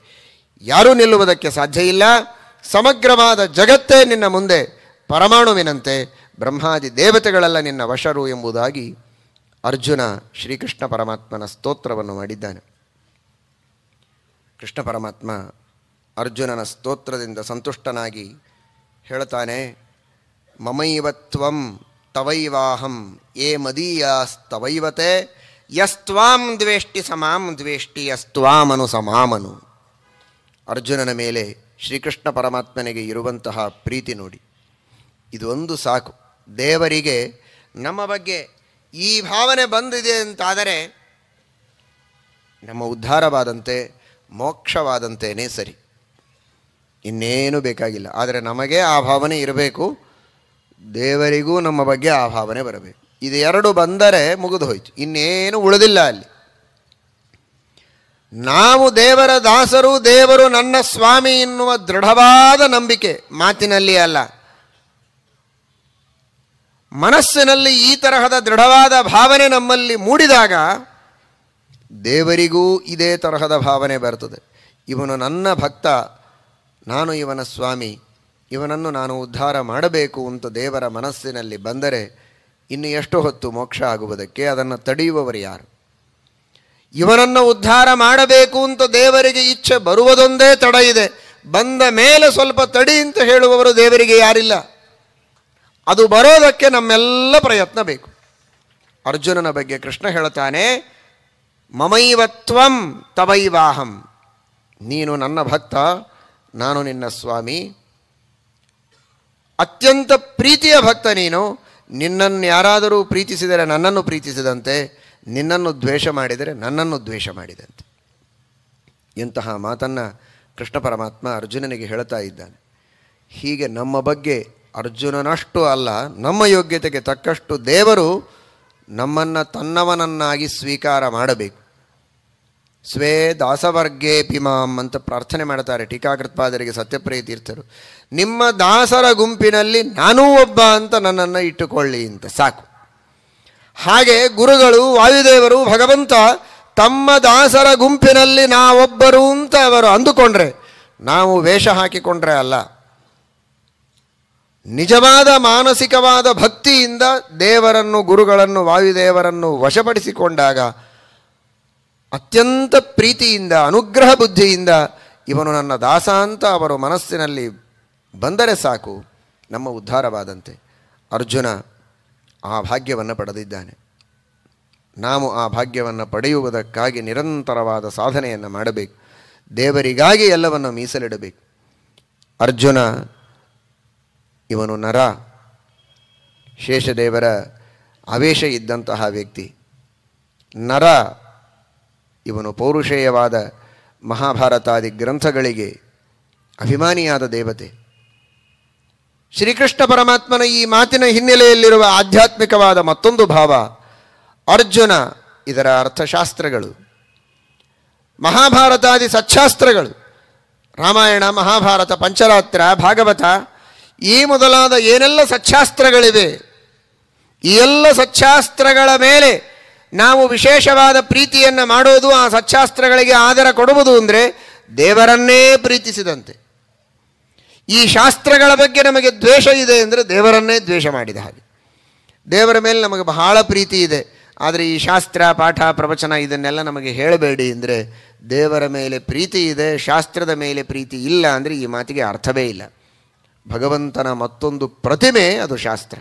ಯಾರೂ ನಿಲ್ಲುವುದಕ್ಕೆ ಸಾಧ್ಯ ಇಲ್ಲ ಸಮಗ್ರವಾದ ಜಗತ್ತೇ ನಿನ್ನ ಮುಂದೆ ಪರಮಾಣುವಿನಂತೆ ಬ್ರಹ್ಮಾದಿ ದೇವತೆಗಳೆಲ್ಲ ನಿನ್ನ ವಶರು ಎಂಬುದಾಗಿ ಅರ್ಜುನ ಶ್ರೀಕೃಷ್ಣ ಪರಮಾತ್ಮನ ಸ್ತೋತ್ರವನ್ನು ಮಾಡಿದ್ದಾನೆ ಕೃಷ್ಣ ಪರಮಾತ್ಮ ಅರ್ಜುನನ ಸ್ತೋತ್ರದಿಂದ ಸಂತುಷ್ಟನಾಗಿ ಹೇಳ್ತಾನೆ ಮಮೈವತ್ವಂ ತವೈವಾಹಂ ಏ ಮದೀಯಸ್ತವೈವತೆ ಯಸ್ತ್ವಾಂ ದ್ವೇಷ್ಟಿ ಸಮಾಂ ದ್ವೇಷ್ಟಿ ಯಸ್ತ್ವಾಮನು ಸಮಾಮನು ಅರ್ಜುನನ ಮೇಲೆ ಶ್ರೀಕೃಷ್ಣ ಪರಮಾತ್ಮನಿಗೆ ಇರುವಂತಹ ಪ್ರೀತಿ ನೋಡಿ ಇದೊಂದು ಸಾಕು ದೇವರಿಗೆ ನಮ್ಮ ಬಗ್ಗೆ ಈ ಭಾವನೆ ಬಂದಿದೆ ಅಂತಾದರೆ ನಮ್ಮ ಉದ್ಧಾರವಾದಂತೆ ಮೋಕ್ಷವಾದಂತೇನೇ ಸರಿ ಇನ್ನೇನು ಬೇಕಾಗಿಲ್ಲ ಆದರೆ ನಮಗೆ ಆ ಭಾವನೆ ಇರಬೇಕು ದೇವರಿಗೂ ನಮ್ಮ ಬಗ್ಗೆ ಆ ಭಾವನೆ ಬರಬೇಕು ಇದು ಎರಡು ಬಂದರೆ ಮುಗಿದು ಹೋಯಿತು ಇನ್ನೇನು ಉಳಿದಿಲ್ಲ ಅಲ್ಲಿ ನಾವು ದೇವರ ದಾಸರು ದೇವರು ನನ್ನ ಸ್ವಾಮಿ ಎನ್ನುವ ದೃಢವಾದ ನಂಬಿಕೆ ಮಾತಿನಲ್ಲಿ ಅಲ್ಲ ಮನಸ್ಸಿನಲ್ಲಿ ಈ ತರಹದ ದೃಢವಾದ ಭಾವನೆ ನಮ್ಮಲ್ಲಿ ಮೂಡಿದಾಗ ದೇವರಿಗೂ ಇದೇ ತರಹದ ಭಾವನೆ ಬರ್ತದೆ ಇವನು ನನ್ನ ಭಕ್ತ ನಾನು ಇವನ ಸ್ವಾಮಿ ಇವನನ್ನು ನಾನು ಉದ್ಧಾರ ಮಾಡಬೇಕು ಅಂತ ದೇವರ ಮನಸ್ಸಿನಲ್ಲಿ ಬಂದರೆ ಇನ್ನು ಎಷ್ಟು ಹೊತ್ತು ಮೋಕ್ಷ ಆಗುವುದಕ್ಕೆ ಅದನ್ನು ತಡೆಯುವವರು ಯಾರು ಇವನನ್ನು ಉದ್ಧಾರ ಮಾಡಬೇಕು ಅಂತ ದೇವರಿಗೆ ಇಚ್ಛೆ ಬರುವುದೊಂದೇ ತಡ ಇದೆ ಬಂದ ಮೇಲೆ ಸ್ವಲ್ಪ ತಡಿ ಅಂತ ಹೇಳುವವರು ದೇವರಿಗೆ ಯಾರಿಲ್ಲ ಅದು ಬರೋದಕ್ಕೆ ನಮ್ಮೆಲ್ಲ ಪ್ರಯತ್ನ ಬೇಕು ಅರ್ಜುನನ ಬಗ್ಗೆ ಕೃಷ್ಣ ಹೇಳ್ತಾನೆ ಮಮೈವತ್ವಂ ತವೈವಾಹಂ ನೀನು ನನ್ನ ಭಕ್ತ ನಾನು ನಿನ್ನ ಸ್ವಾಮಿ ಅತ್ಯಂತ ಪ್ರೀತಿಯ ಭಕ್ತ ನೀನು ನಿನ್ನನ್ನು ಯಾರಾದರೂ ಪ್ರೀತಿಸಿದರೆ ನನ್ನನ್ನು ಪ್ರೀತಿಸಿದಂತೆ ನಿನ್ನನ್ನು ದ್ವೇಷ ಮಾಡಿದರೆ ನನ್ನನ್ನು ದ್ವೇಷ ಮಾಡಿದಂತೆ ಇಂತಹ ಮಾತನ್ನು ಕೃಷ್ಣ ಪರಮಾತ್ಮ ಅರ್ಜುನನಿಗೆ ಹೇಳ್ತಾ ಇದ್ದಾನೆ ಹೀಗೆ ನಮ್ಮ ಬಗ್ಗೆ ಅರ್ಜುನನಷ್ಟು ಅಲ್ಲ ನಮ್ಮ ಯೋಗ್ಯತೆಗೆ ತಕ್ಕಷ್ಟು ದೇವರು ನಮ್ಮನ್ನು ತನ್ನವನನ್ನಾಗಿ ಸ್ವೀಕಾರ ಮಾಡಬೇಕು ಸ್ವೇ ದಾಸವರ್ಗೇ ಪಿಮಾಂ ಅಂತ ಪ್ರಾರ್ಥನೆ ಮಾಡ್ತಾರೆ ಟೀಕಾಕೃತ್ಪಾದರಿಗೆ ಸತ್ಯಪ್ರಿಯ ತೀರ್ಥರು ನಿಮ್ಮ ದಾಸರ ಗುಂಪಿನಲ್ಲಿ ನಾನೂ ಒಬ್ಬ ಅಂತ ನನ್ನನ್ನು ಇಟ್ಟುಕೊಳ್ಳಿ ಅಂತ ಸಾಕು ಹಾಗೆ ಗುರುಗಳು ವಾಯುದೇವರು ಭಗವಂತ ತಮ್ಮ ದಾಸರ ಗುಂಪಿನಲ್ಲಿ ನಾವೊಬ್ಬರು ಅಂತ ಅವರು ಅಂದುಕೊಂಡ್ರೆ ನಾವು ವೇಷ ಹಾಕಿಕೊಂಡ್ರೆ ಅಲ್ಲ ನಿಜವಾದ ಮಾನಸಿಕವಾದ ಭಕ್ತಿಯಿಂದ ದೇವರನ್ನು ಗುರುಗಳನ್ನು ವಾಯುದೇವರನ್ನು ವಶಪಡಿಸಿಕೊಂಡಾಗ ಅತ್ಯಂತ ಪ್ರೀತಿಯಿಂದ ಅನುಗ್ರಹ ಬುದ್ಧಿಯಿಂದ ಇವನು ನನ್ನ ದಾಸ ಅಂತ ಅವರು ಮನಸ್ಸಿನಲ್ಲಿ ಬಂದರೆ ಸಾಕು ನಮ್ಮ ಉದ್ಧಾರವಾದಂತೆ ಅರ್ಜುನ ಆ ಭಾಗ್ಯವನ್ನು ಪಡೆದಿದ್ದಾನೆ ನಾವು ಆ ಭಾಗ್ಯವನ್ನು ಪಡೆಯುವುದಕ್ಕಾಗಿ ನಿರಂತರವಾದ ಸಾಧನೆಯನ್ನು ಮಾಡಬೇಕು ದೇವರಿಗಾಗಿ ಎಲ್ಲವನ್ನು ಮೀಸಲಿಡಬೇಕು ಅರ್ಜುನ ಇವನು ನರ ಶೇಷದೇವರ ಆವೇಶ ಇದ್ದಂತಹ ವ್ಯಕ್ತಿ ನರ ಇವನು ಪೌರುಷೇಯವಾದ ಮಹಾಭಾರತಾದಿ ಗ್ರಂಥಗಳಿಗೆ ಅಭಿಮಾನಿಯಾದ ದೇವತೆ ಶ್ರೀಕೃಷ್ಣ ಪರಮಾತ್ಮನ ಈ ಮಾತಿನ ಹಿನ್ನೆಲೆಯಲ್ಲಿರುವ ಆಧ್ಯಾತ್ಮಿಕವಾದ ಮತ್ತೊಂದು ಭಾವ ಅರ್ಜುನ ಇದರ ಅರ್ಥಶಾಸ್ತ್ರಗಳು ಮಹಾಭಾರತಾದಿ ಸಚ್ಚಾಸ್ತ್ರಗಳು ರಾಮಾಯಣ ಮಹಾಭಾರತ ಪಂಚರಾತ್ರ ಭಾಗವತ ಈ ಮೊದಲಾದ ಏನೆಲ್ಲ ಸಚ್ಚಾಸ್ತ್ರಗಳಿವೆ ಈ ಎಲ್ಲ ಸಚ್ಛಾಸ್ತ್ರಗಳ ಮೇಲೆ ನಾವು ವಿಶೇಷವಾದ ಪ್ರೀತಿಯನ್ನು ಮಾಡೋದು ಆ ಸಚ್ಚಾಸ್ತ್ರಗಳಿಗೆ ಆದರ ಕೊಡುವುದು ಅಂದರೆ ದೇವರನ್ನೇ ಪ್ರೀತಿಸಿದಂತೆ ಈ ಶಾಸ್ತ್ರಗಳ ಬಗ್ಗೆ ನಮಗೆ ದ್ವೇಷ ಇದೆ ಅಂದರೆ ದೇವರನ್ನೇ ದ್ವೇಷ ಮಾಡಿದ ಹಾಗೆ ದೇವರ ಮೇಲೆ ನಮಗೆ ಬಹಳ ಪ್ರೀತಿ ಇದೆ ಆದರೆ ಈ ಶಾಸ್ತ್ರ ಪಾಠ ಪ್ರವಚನ ಇದನ್ನೆಲ್ಲ ನಮಗೆ ಹೇಳಬೇಡಿ ಅಂದರೆ ದೇವರ ಮೇಲೆ ಪ್ರೀತಿ ಇದೆ ಶಾಸ್ತ್ರದ ಮೇಲೆ ಪ್ರೀತಿ ಇಲ್ಲ ಅಂದರೆ ಈ ಮಾತಿಗೆ ಅರ್ಥವೇ ಇಲ್ಲ ಭಗವಂತನ ಮತ್ತೊಂದು ಪ್ರತಿಮೆ ಅದು ಶಾಸ್ತ್ರ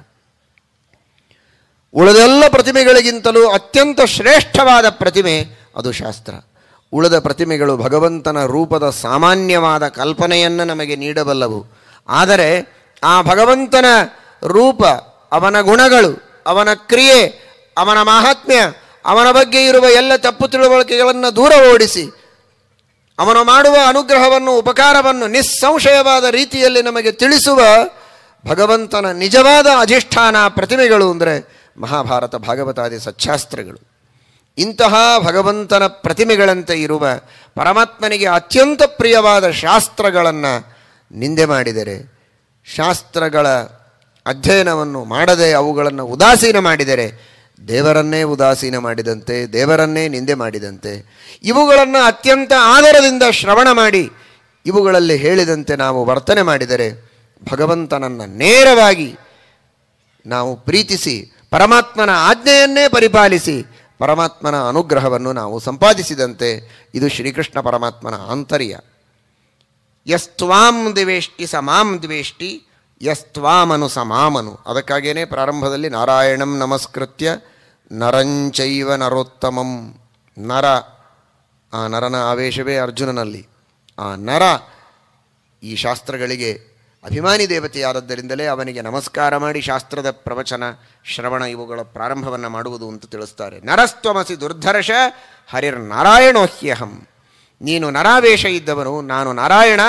ಉಳಿದೆಲ್ಲ ಪ್ರತಿಮೆಗಳಿಗಿಂತಲೂ ಅತ್ಯಂತ ಶ್ರೇಷ್ಠವಾದ ಪ್ರತಿಮೆ ಅದು ಶಾಸ್ತ್ರ ಉಳಿದ ಪ್ರತಿಮೆಗಳು ಭಗವಂತನ ರೂಪದ ಸಾಮಾನ್ಯವಾದ ಕಲ್ಪನೆಯನ್ನು ನಮಗೆ ನೀಡಬಲ್ಲವು ಆದರೆ ಆ ಭಗವಂತನ ರೂಪ ಅವನ ಗುಣಗಳು ಅವನ ಕ್ರಿಯೆ ಅವನ ಮಹಾತ್ಮ್ಯ ಅವನ ಬಗ್ಗೆ ಇರುವ ಎಲ್ಲ ತಪ್ಪು ತಿಳುವಳಿಕೆಗಳನ್ನು ದೂರ ಓಡಿಸಿ ಅವನು ಮಾಡುವ ಅನುಗ್ರಹವನ್ನು ಉಪಕಾರವನ್ನು ನಿಸ್ಸಂಶಯವಾದ ರೀತಿಯಲ್ಲಿ ನಮಗೆ ತಿಳಿಸುವ ಭಗವಂತನ ನಿಜವಾದ ಅಧಿಷ್ಠಾನ ಪ್ರತಿಮೆಗಳು ಅಂದರೆ ಮಹಾಭಾರತ ಭಾಗವತಾದಿ ಸಚ್ಛಾಸ್ತ್ರಗಳು ಇಂತಹ ಭಗವಂತನ ಪ್ರತಿಮೆಗಳಂತೆ ಇರುವ ಪರಮಾತ್ಮನಿಗೆ ಅತ್ಯಂತ ಪ್ರಿಯವಾದ ಶಾಸ್ತ್ರಗಳನ್ನು ನಿಂದೆ ಮಾಡಿದರೆ ಶಾಸ್ತ್ರಗಳ ಅಧ್ಯಯನವನ್ನು ಮಾಡದೆ ಅವುಗಳನ್ನು ಉದಾಸೀನ ಮಾಡಿದರೆ ದೇವರನ್ನೇ ಉದಾಸೀನ ಮಾಡಿದಂತೆ ದೇವರನ್ನೇ ನಿಂದೆ ಮಾಡಿದಂತೆ ಇವುಗಳನ್ನು ಅತ್ಯಂತ ಆದರದಿಂದ ಶ್ರವಣ ಮಾಡಿ ಇವುಗಳಲ್ಲಿ ಹೇಳಿದಂತೆ ನಾವು ವರ್ತನೆ ಮಾಡಿದರೆ ಭಗವಂತನನ್ನು ನೇರವಾಗಿ ನಾವು ಪ್ರೀತಿಸಿ ಪರಮಾತ್ಮನ ಆಜ್ಞೆಯನ್ನೇ ಪರಿಪಾಲಿಸಿ ಪರಮಾತ್ಮನ ಅನುಗ್ರಹವನ್ನು ನಾವು ಸಂಪಾದಿಸಿದಂತೆ ಇದು ಶ್ರೀಕೃಷ್ಣ ಪರಮಾತ್ಮನ ಆಂತರ್ಯ ಯಸ್ತ್ವಾಂ ದಿವೇಷ್ಟಿ ಸಮಾಂ ದ್ವೇಷ್ಟಿ ಯಸ್ತ್ವಾಮನು ಸಮಾಮನು ಅದಕ್ಕಾಗೇನೆ ಪ್ರಾರಂಭದಲ್ಲಿ ನಾರಾಯಣಂ ನಮಸ್ಕೃತ್ಯ ನರಂಚೈವ ನರೋತ್ತಮಂ ನರ ಆ ನರನ ಆವೇಶವೇ ಅರ್ಜುನನಲ್ಲಿ ಆ ನರ ಈ ಶಾಸ್ತ್ರಗಳಿಗೆ ಅಭಿಮಾನಿ ದೇವತೆಯಾದದ್ದರಿಂದಲೇ ಅವನಿಗೆ ನಮಸ್ಕಾರ ಮಾಡಿ ಶಾಸ್ತ್ರದ ಪ್ರವಚನ ಶ್ರವಣ ಇವುಗಳ ಪ್ರಾರಂಭವನ್ನು ಮಾಡುವುದು ಅಂತ ತಿಳಿಸ್ತಾರೆ ನರಸ್ತ್ವಮಸಿ ದುರ್ಧರ್ಷ ಹರಿರ್ ನಾರಾಯಣೋಹ್ಯಹಂ ನೀನು ನರಾವೇಶ ಇದ್ದವನು ನಾನು ನಾರಾಯಣ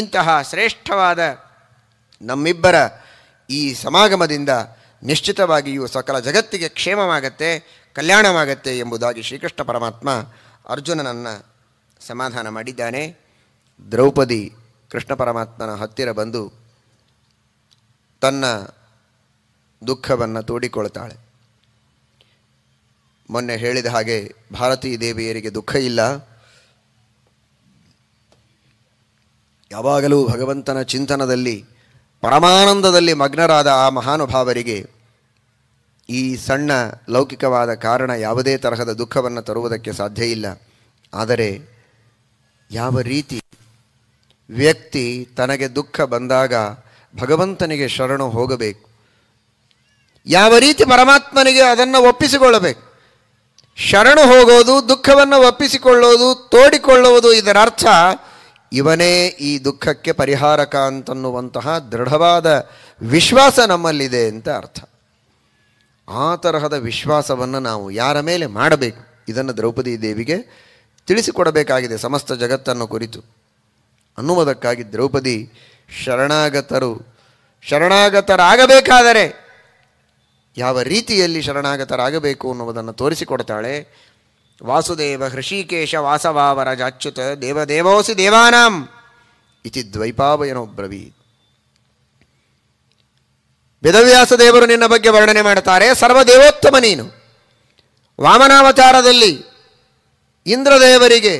ಇಂತಹ ಶ್ರೇಷ್ಠವಾದ ನಮ್ಮಿಬ್ಬರ ಈ ಸಮಾಗಮದಿಂದ ನಿಶ್ಚಿತವಾಗಿಯೂ ಸಕಲ ಜಗತ್ತಿಗೆ ಕ್ಷೇಮವಾಗತ್ತೆ ಕಲ್ಯಾಣವಾಗತ್ತೆ ಎಂಬುದಾಗಿ ಶ್ರೀಕೃಷ್ಣ ಪರಮಾತ್ಮ ಅರ್ಜುನನನ್ನು ಸಮಾಧಾನ ಮಾಡಿದ್ದಾನೆ ದ್ರೌಪದಿ ಕೃಷ್ಣ ಪರಮಾತ್ಮನ ಹತ್ತಿರ ಬಂದು ತನ್ನ ದುಃಖವನ್ನು ತೋಡಿಕೊಳ್ತಾಳೆ ಮೊನ್ನೆ ಹೇಳಿದ ಹಾಗೆ ಭಾರತೀ ದೇವಿಯರಿಗೆ ದುಃಖ ಇಲ್ಲ ಯಾವಾಗಲೂ ಭಗವಂತನ ಚಿಂತನದಲ್ಲಿ ಪರಮಾನಂದದಲ್ಲಿ ಮಗ್ನರಾದ ಆ ಮಹಾನುಭಾವರಿಗೆ ಈ ಸಣ್ಣ ಲೌಕಿಕವಾದ ಕಾರಣ ಯಾವುದೇ ತರಹದ ದುಃಖವನ್ನು ತರುವುದಕ್ಕೆ ಸಾಧ್ಯ ಇಲ್ಲ ಆದರೆ ಯಾವ ರೀತಿ ವ್ಯಕ್ತಿ ತನಗೆ ದುಃಖ ಬಂದಾಗ ಭಗವಂತನಿಗೆ ಶರಣು ಹೋಗಬೇಕು ಯಾವ ರೀತಿ ಪರಮಾತ್ಮನಿಗೆ ಅದನ್ನು ಒಪ್ಪಿಸಿಕೊಳ್ಳಬೇಕು ಶರಣು ಹೋಗೋದು ದುಃಖವನ್ನು ಒಪ್ಪಿಸಿಕೊಳ್ಳೋದು ತೋಡಿಕೊಳ್ಳುವುದು ಇದರ ಅರ್ಥ ಇವನೇ ಈ ದುಃಖಕ್ಕೆ ಪರಿಹಾರಕ ಅಂತನ್ನುವಂತಹ ದೃಢವಾದ ವಿಶ್ವಾಸ ನಮ್ಮಲ್ಲಿದೆ ಅಂತ ಅರ್ಥ ಆ ತರಹದ ವಿಶ್ವಾಸವನ್ನು ನಾವು ಯಾರ ಮೇಲೆ ಮಾಡಬೇಕು ಇದನ್ನು ದ್ರೌಪದಿ ದೇವಿಗೆ ತಿಳಿಸಿಕೊಡಬೇಕಾಗಿದೆ ಸಮಸ್ತ ಜಗತ್ತನ್ನು ಕುರಿತು ಅನ್ನುವುದಕ್ಕಾಗಿ ದ್ರೌಪದಿ ಶರಣಾಗತರು ಶರಣಾಗತರಾಗಬೇಕಾದರೆ ಯಾವ ರೀತಿಯಲ್ಲಿ ಶರಣಾಗತರಾಗಬೇಕು ಅನ್ನುವುದನ್ನು ತೋರಿಸಿಕೊಡ್ತಾಳೆ ವಾಸುದೇವ ಹೃಷಿಕೇಶ ವಾಸವಾವರ ಜಾಚ್ಯುತ ದೇವದೇವೋಸಿ ದೇವಾನಾಂ ಇತಿ ಬ್ರವೀ ವೇದವ್ಯಾಸ ದೇವರು ನಿನ್ನ ಬಗ್ಗೆ ವರ್ಣನೆ ಮಾಡ್ತಾರೆ ಸರ್ವದೇವೋತ್ತಮ ನೀನು ವಾಮನಾವತಾರದಲ್ಲಿ ಇಂದ್ರದೇವರಿಗೆ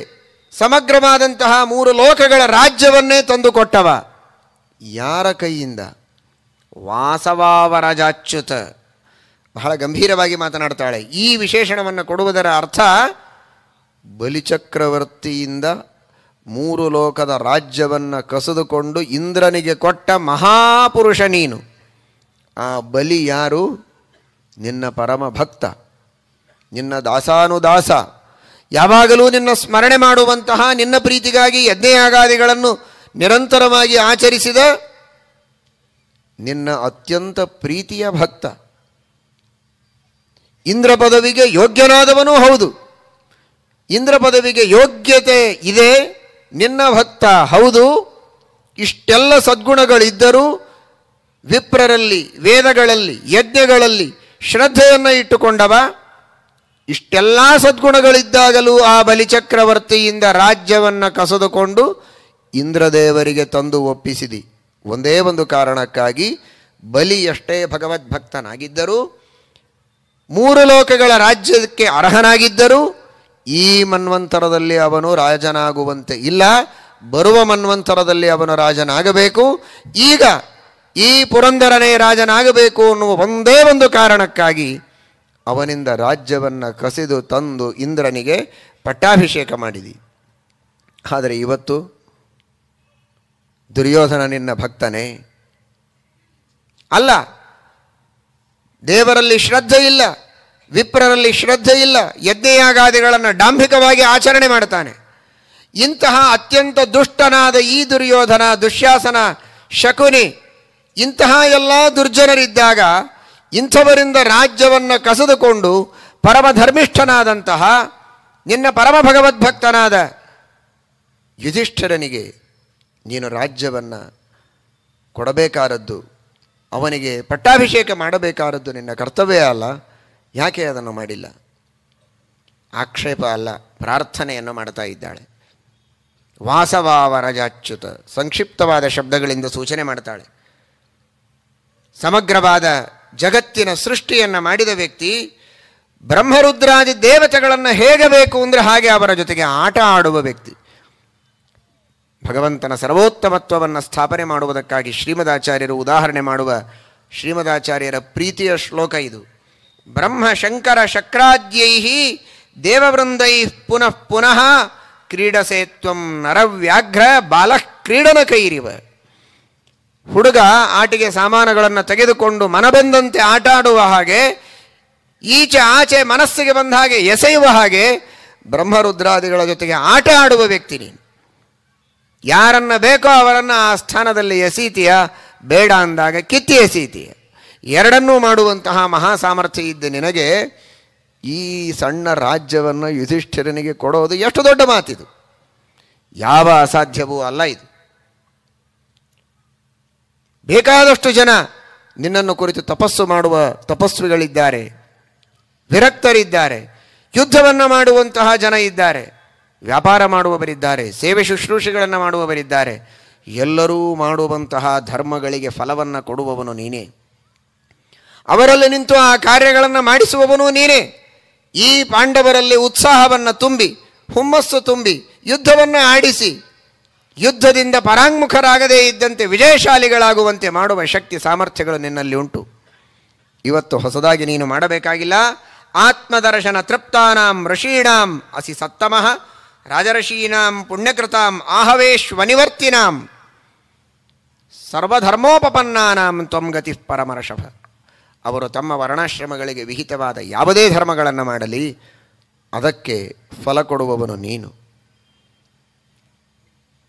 ಸಮಗ್ರವಾದಂತಹ ಮೂರು ಲೋಕಗಳ ರಾಜ್ಯವನ್ನೇ ತಂದುಕೊಟ್ಟವ ಯಾರ ಕೈಯಿಂದ ವಾಸವಾವರಜಾಚ್ಯುತ ಬಹಳ ಗಂಭೀರವಾಗಿ ಮಾತನಾಡ್ತಾಳೆ ಈ ವಿಶೇಷಣವನ್ನು ಕೊಡುವುದರ ಅರ್ಥ ಬಲಿಚಕ್ರವರ್ತಿಯಿಂದ ಮೂರು ಲೋಕದ ರಾಜ್ಯವನ್ನು ಕಸಿದುಕೊಂಡು ಇಂದ್ರನಿಗೆ ಕೊಟ್ಟ ಮಹಾಪುರುಷ ನೀನು ಆ ಬಲಿ ಯಾರು ನಿನ್ನ ಪರಮ ಭಕ್ತ ನಿನ್ನ ದಾಸಾನುದಾಸ ಯಾವಾಗಲೂ ನಿನ್ನ ಸ್ಮರಣೆ ಮಾಡುವಂತಹ ನಿನ್ನ ಪ್ರೀತಿಗಾಗಿ ಯಜ್ಞಯಾಗಾದಿಗಳನ್ನು ನಿರಂತರವಾಗಿ ಆಚರಿಸಿದ ನಿನ್ನ ಅತ್ಯಂತ ಪ್ರೀತಿಯ ಭಕ್ತ ಇಂದ್ರ ಪದವಿಗೆ ಯೋಗ್ಯನಾದವನೂ ಹೌದು ಇಂದ್ರ ಪದವಿಗೆ ಯೋಗ್ಯತೆ ಇದೆ ನಿನ್ನ ಭಕ್ತ ಹೌದು ಇಷ್ಟೆಲ್ಲ ಸದ್ಗುಣಗಳಿದ್ದರೂ ವಿಪ್ರರಲ್ಲಿ ವೇದಗಳಲ್ಲಿ ಯಜ್ಞಗಳಲ್ಲಿ ಶ್ರದ್ಧೆಯನ್ನು ಇಟ್ಟುಕೊಂಡವ ಇಷ್ಟೆಲ್ಲ ಸದ್ಗುಣಗಳಿದ್ದಾಗಲೂ ಆ ಬಲಿಚಕ್ರವರ್ತಿಯಿಂದ ರಾಜ್ಯವನ್ನು ಕಸದುಕೊಂಡು ಇಂದ್ರದೇವರಿಗೆ ತಂದು ಒಪ್ಪಿಸಿದಿ ಒಂದೇ ಒಂದು ಕಾರಣಕ್ಕಾಗಿ ಬಲಿಯಷ್ಟೇ ಭಗವದ್ಭಕ್ತನಾಗಿದ್ದರು ಭಗವದ್ಭಕ್ತನಾಗಿದ್ದರೂ ಮೂರು ಲೋಕಗಳ ರಾಜ್ಯಕ್ಕೆ ಅರ್ಹನಾಗಿದ್ದರೂ ಈ ಮನ್ವಂತರದಲ್ಲಿ ಅವನು ರಾಜನಾಗುವಂತೆ ಇಲ್ಲ ಬರುವ ಮನ್ವಂತರದಲ್ಲಿ ಅವನು ರಾಜನಾಗಬೇಕು ಈಗ ಈ ಪುರಂದರನೇ ರಾಜನಾಗಬೇಕು ಅನ್ನುವ ಒಂದೇ ಒಂದು ಕಾರಣಕ್ಕಾಗಿ ಅವನಿಂದ ರಾಜ್ಯವನ್ನು ಕಸಿದು ತಂದು ಇಂದ್ರನಿಗೆ ಪಟ್ಟಾಭಿಷೇಕ ಮಾಡಿದಿ ಆದರೆ ಇವತ್ತು ದುರ್ಯೋಧನ ನಿನ್ನ ಭಕ್ತನೇ ಅಲ್ಲ ದೇವರಲ್ಲಿ ಶ್ರದ್ಧೆ ಇಲ್ಲ ವಿಪ್ರರಲ್ಲಿ ಶ್ರದ್ಧೆ ಇಲ್ಲ ಯಜ್ಞಯಾಗಾದಿಗಳನ್ನು ಡಾಂಭಿಕವಾಗಿ ಆಚರಣೆ ಮಾಡ್ತಾನೆ ಇಂತಹ ಅತ್ಯಂತ ದುಷ್ಟನಾದ ಈ ದುರ್ಯೋಧನ ದುಶ್ಯಾಸನ ಶಕುನಿ ಇಂತಹ ಎಲ್ಲ ದುರ್ಜನರಿದ್ದಾಗ ಇಂಥವರಿಂದ ರಾಜ್ಯವನ್ನು ಕಸಿದುಕೊಂಡು ಪರಮಧರ್ಮಿಷ್ಠನಾದಂತಹ ನಿನ್ನ ಪರಮ ಭಗವದ್ಭಕ್ತನಾದ ಯುಧಿಷ್ಠರನಿಗೆ ನೀನು ರಾಜ್ಯವನ್ನು ಕೊಡಬೇಕಾದದ್ದು ಅವನಿಗೆ ಪಟ್ಟಾಭಿಷೇಕ ಮಾಡಬೇಕಾದದ್ದು ನಿನ್ನ ಕರ್ತವ್ಯ ಅಲ್ಲ ಯಾಕೆ ಅದನ್ನು ಮಾಡಿಲ್ಲ ಆಕ್ಷೇಪ ಅಲ್ಲ ಪ್ರಾರ್ಥನೆಯನ್ನು ಮಾಡ್ತಾ ಇದ್ದಾಳೆ ಅಚ್ಯುತ ಸಂಕ್ಷಿಪ್ತವಾದ ಶಬ್ದಗಳಿಂದ ಸೂಚನೆ ಮಾಡ್ತಾಳೆ ಸಮಗ್ರವಾದ ಜಗತ್ತಿನ ಸೃಷ್ಟಿಯನ್ನು ಮಾಡಿದ ವ್ಯಕ್ತಿ ಬ್ರಹ್ಮರುದ್ರಾದಿ ದೇವತೆಗಳನ್ನು ಹೇಗೆ ಬೇಕು ಅಂದರೆ ಹಾಗೆ ಅವರ ಜೊತೆಗೆ ಆಟ ಆಡುವ ವ್ಯಕ್ತಿ ಭಗವಂತನ ಸರ್ವೋತ್ತಮತ್ವವನ್ನು ಸ್ಥಾಪನೆ ಮಾಡುವುದಕ್ಕಾಗಿ ಶ್ರೀಮದಾಚಾರ್ಯರು ಉದಾಹರಣೆ ಮಾಡುವ ಶ್ರೀಮದಾಚಾರ್ಯರ ಪ್ರೀತಿಯ ಶ್ಲೋಕ ಇದು ಬ್ರಹ್ಮ ಶಂಕರ ಶಕ್ರಾದ್ಯೈ ದೇವವೃಂದೈ ಪುನಃ ಪುನಃ ಕ್ರೀಡಸೇತ್ವಂ ನರವ್ಯಾಘ್ರ ಬಾಲಃ ಕ್ರೀಡನ ಕೈರಿವ ಹುಡುಗ ಆಟಿಗೆ ಸಾಮಾನುಗಳನ್ನು ತೆಗೆದುಕೊಂಡು ಮನಬೆಂದಂತೆ ಆಟ ಆಡುವ ಹಾಗೆ ಈಚೆ ಆಚೆ ಮನಸ್ಸಿಗೆ ಬಂದ ಹಾಗೆ ಎಸೆಯುವ ಹಾಗೆ ಬ್ರಹ್ಮರುದ್ರಾದಿಗಳ ಜೊತೆಗೆ ಆಟ ಆಡುವ ವ್ಯಕ್ತಿ ನೀನು ಯಾರನ್ನ ಬೇಕೋ ಅವರನ್ನು ಆ ಸ್ಥಾನದಲ್ಲಿ ಎಸೀತೀಯ ಬೇಡ ಅಂದಾಗ ಕಿತ್ತಿ ಎಸೀತೀಯ ಎರಡನ್ನೂ ಮಾಡುವಂತಹ ಮಹಾ ಸಾಮರ್ಥ್ಯ ಇದ್ದ ನಿನಗೆ ಈ ಸಣ್ಣ ರಾಜ್ಯವನ್ನು ಯುಧಿಷ್ಠಿರನಿಗೆ ಕೊಡೋದು ಎಷ್ಟು ದೊಡ್ಡ ಮಾತಿದು ಯಾವ ಅಸಾಧ್ಯವೂ ಅಲ್ಲ ಇದು ಬೇಕಾದಷ್ಟು ಜನ ನಿನ್ನನ್ನು ಕುರಿತು ತಪಸ್ಸು ಮಾಡುವ ತಪಸ್ವಿಗಳಿದ್ದಾರೆ ವಿರಕ್ತರಿದ್ದಾರೆ ಯುದ್ಧವನ್ನು ಮಾಡುವಂತಹ ಜನ ಇದ್ದಾರೆ ವ್ಯಾಪಾರ ಮಾಡುವವರಿದ್ದಾರೆ ಸೇವೆ ಶುಶ್ರೂಷೆಗಳನ್ನು ಮಾಡುವವರಿದ್ದಾರೆ ಎಲ್ಲರೂ ಮಾಡುವಂತಹ ಧರ್ಮಗಳಿಗೆ ಫಲವನ್ನು ಕೊಡುವವನು ನೀನೇ ಅವರಲ್ಲಿ ನಿಂತು ಆ ಕಾರ್ಯಗಳನ್ನು ಮಾಡಿಸುವವನು ನೀನೇ ಈ ಪಾಂಡವರಲ್ಲಿ ಉತ್ಸಾಹವನ್ನು ತುಂಬಿ ಹುಮ್ಮಸ್ಸು ತುಂಬಿ ಯುದ್ಧವನ್ನು ಆಡಿಸಿ ಯುದ್ಧದಿಂದ ಪರಾಂಗುಖರಾಗದೇ ಇದ್ದಂತೆ ವಿಜಯಶಾಲಿಗಳಾಗುವಂತೆ ಮಾಡುವ ಶಕ್ತಿ ಸಾಮರ್ಥ್ಯಗಳು ನಿನ್ನಲ್ಲಿ ಉಂಟು ಇವತ್ತು ಹೊಸದಾಗಿ ನೀನು ಮಾಡಬೇಕಾಗಿಲ್ಲ ಆತ್ಮದರ್ಶನ ತೃಪ್ತಾನಾಂ ಋಷೀಣಾಂ ಅಸಿ ಸತ್ತಮಃ ರಾಜಋಷೀನಾಂ ಪುಣ್ಯಕೃತಾಂ ಆಹವೇಶ್ವನಿವರ್ತಿನಾಂ ಸರ್ವಧರ್ಮೋಪನ್ನಾನಾಂ ತ್ವಂಗತಿ ಪರಮರ್ಷಭ ಅವರು ತಮ್ಮ ವರ್ಣಾಶ್ರಮಗಳಿಗೆ ವಿಹಿತವಾದ ಯಾವುದೇ ಧರ್ಮಗಳನ್ನು ಮಾಡಲಿ ಅದಕ್ಕೆ ಫಲ ಕೊಡುವವನು ನೀನು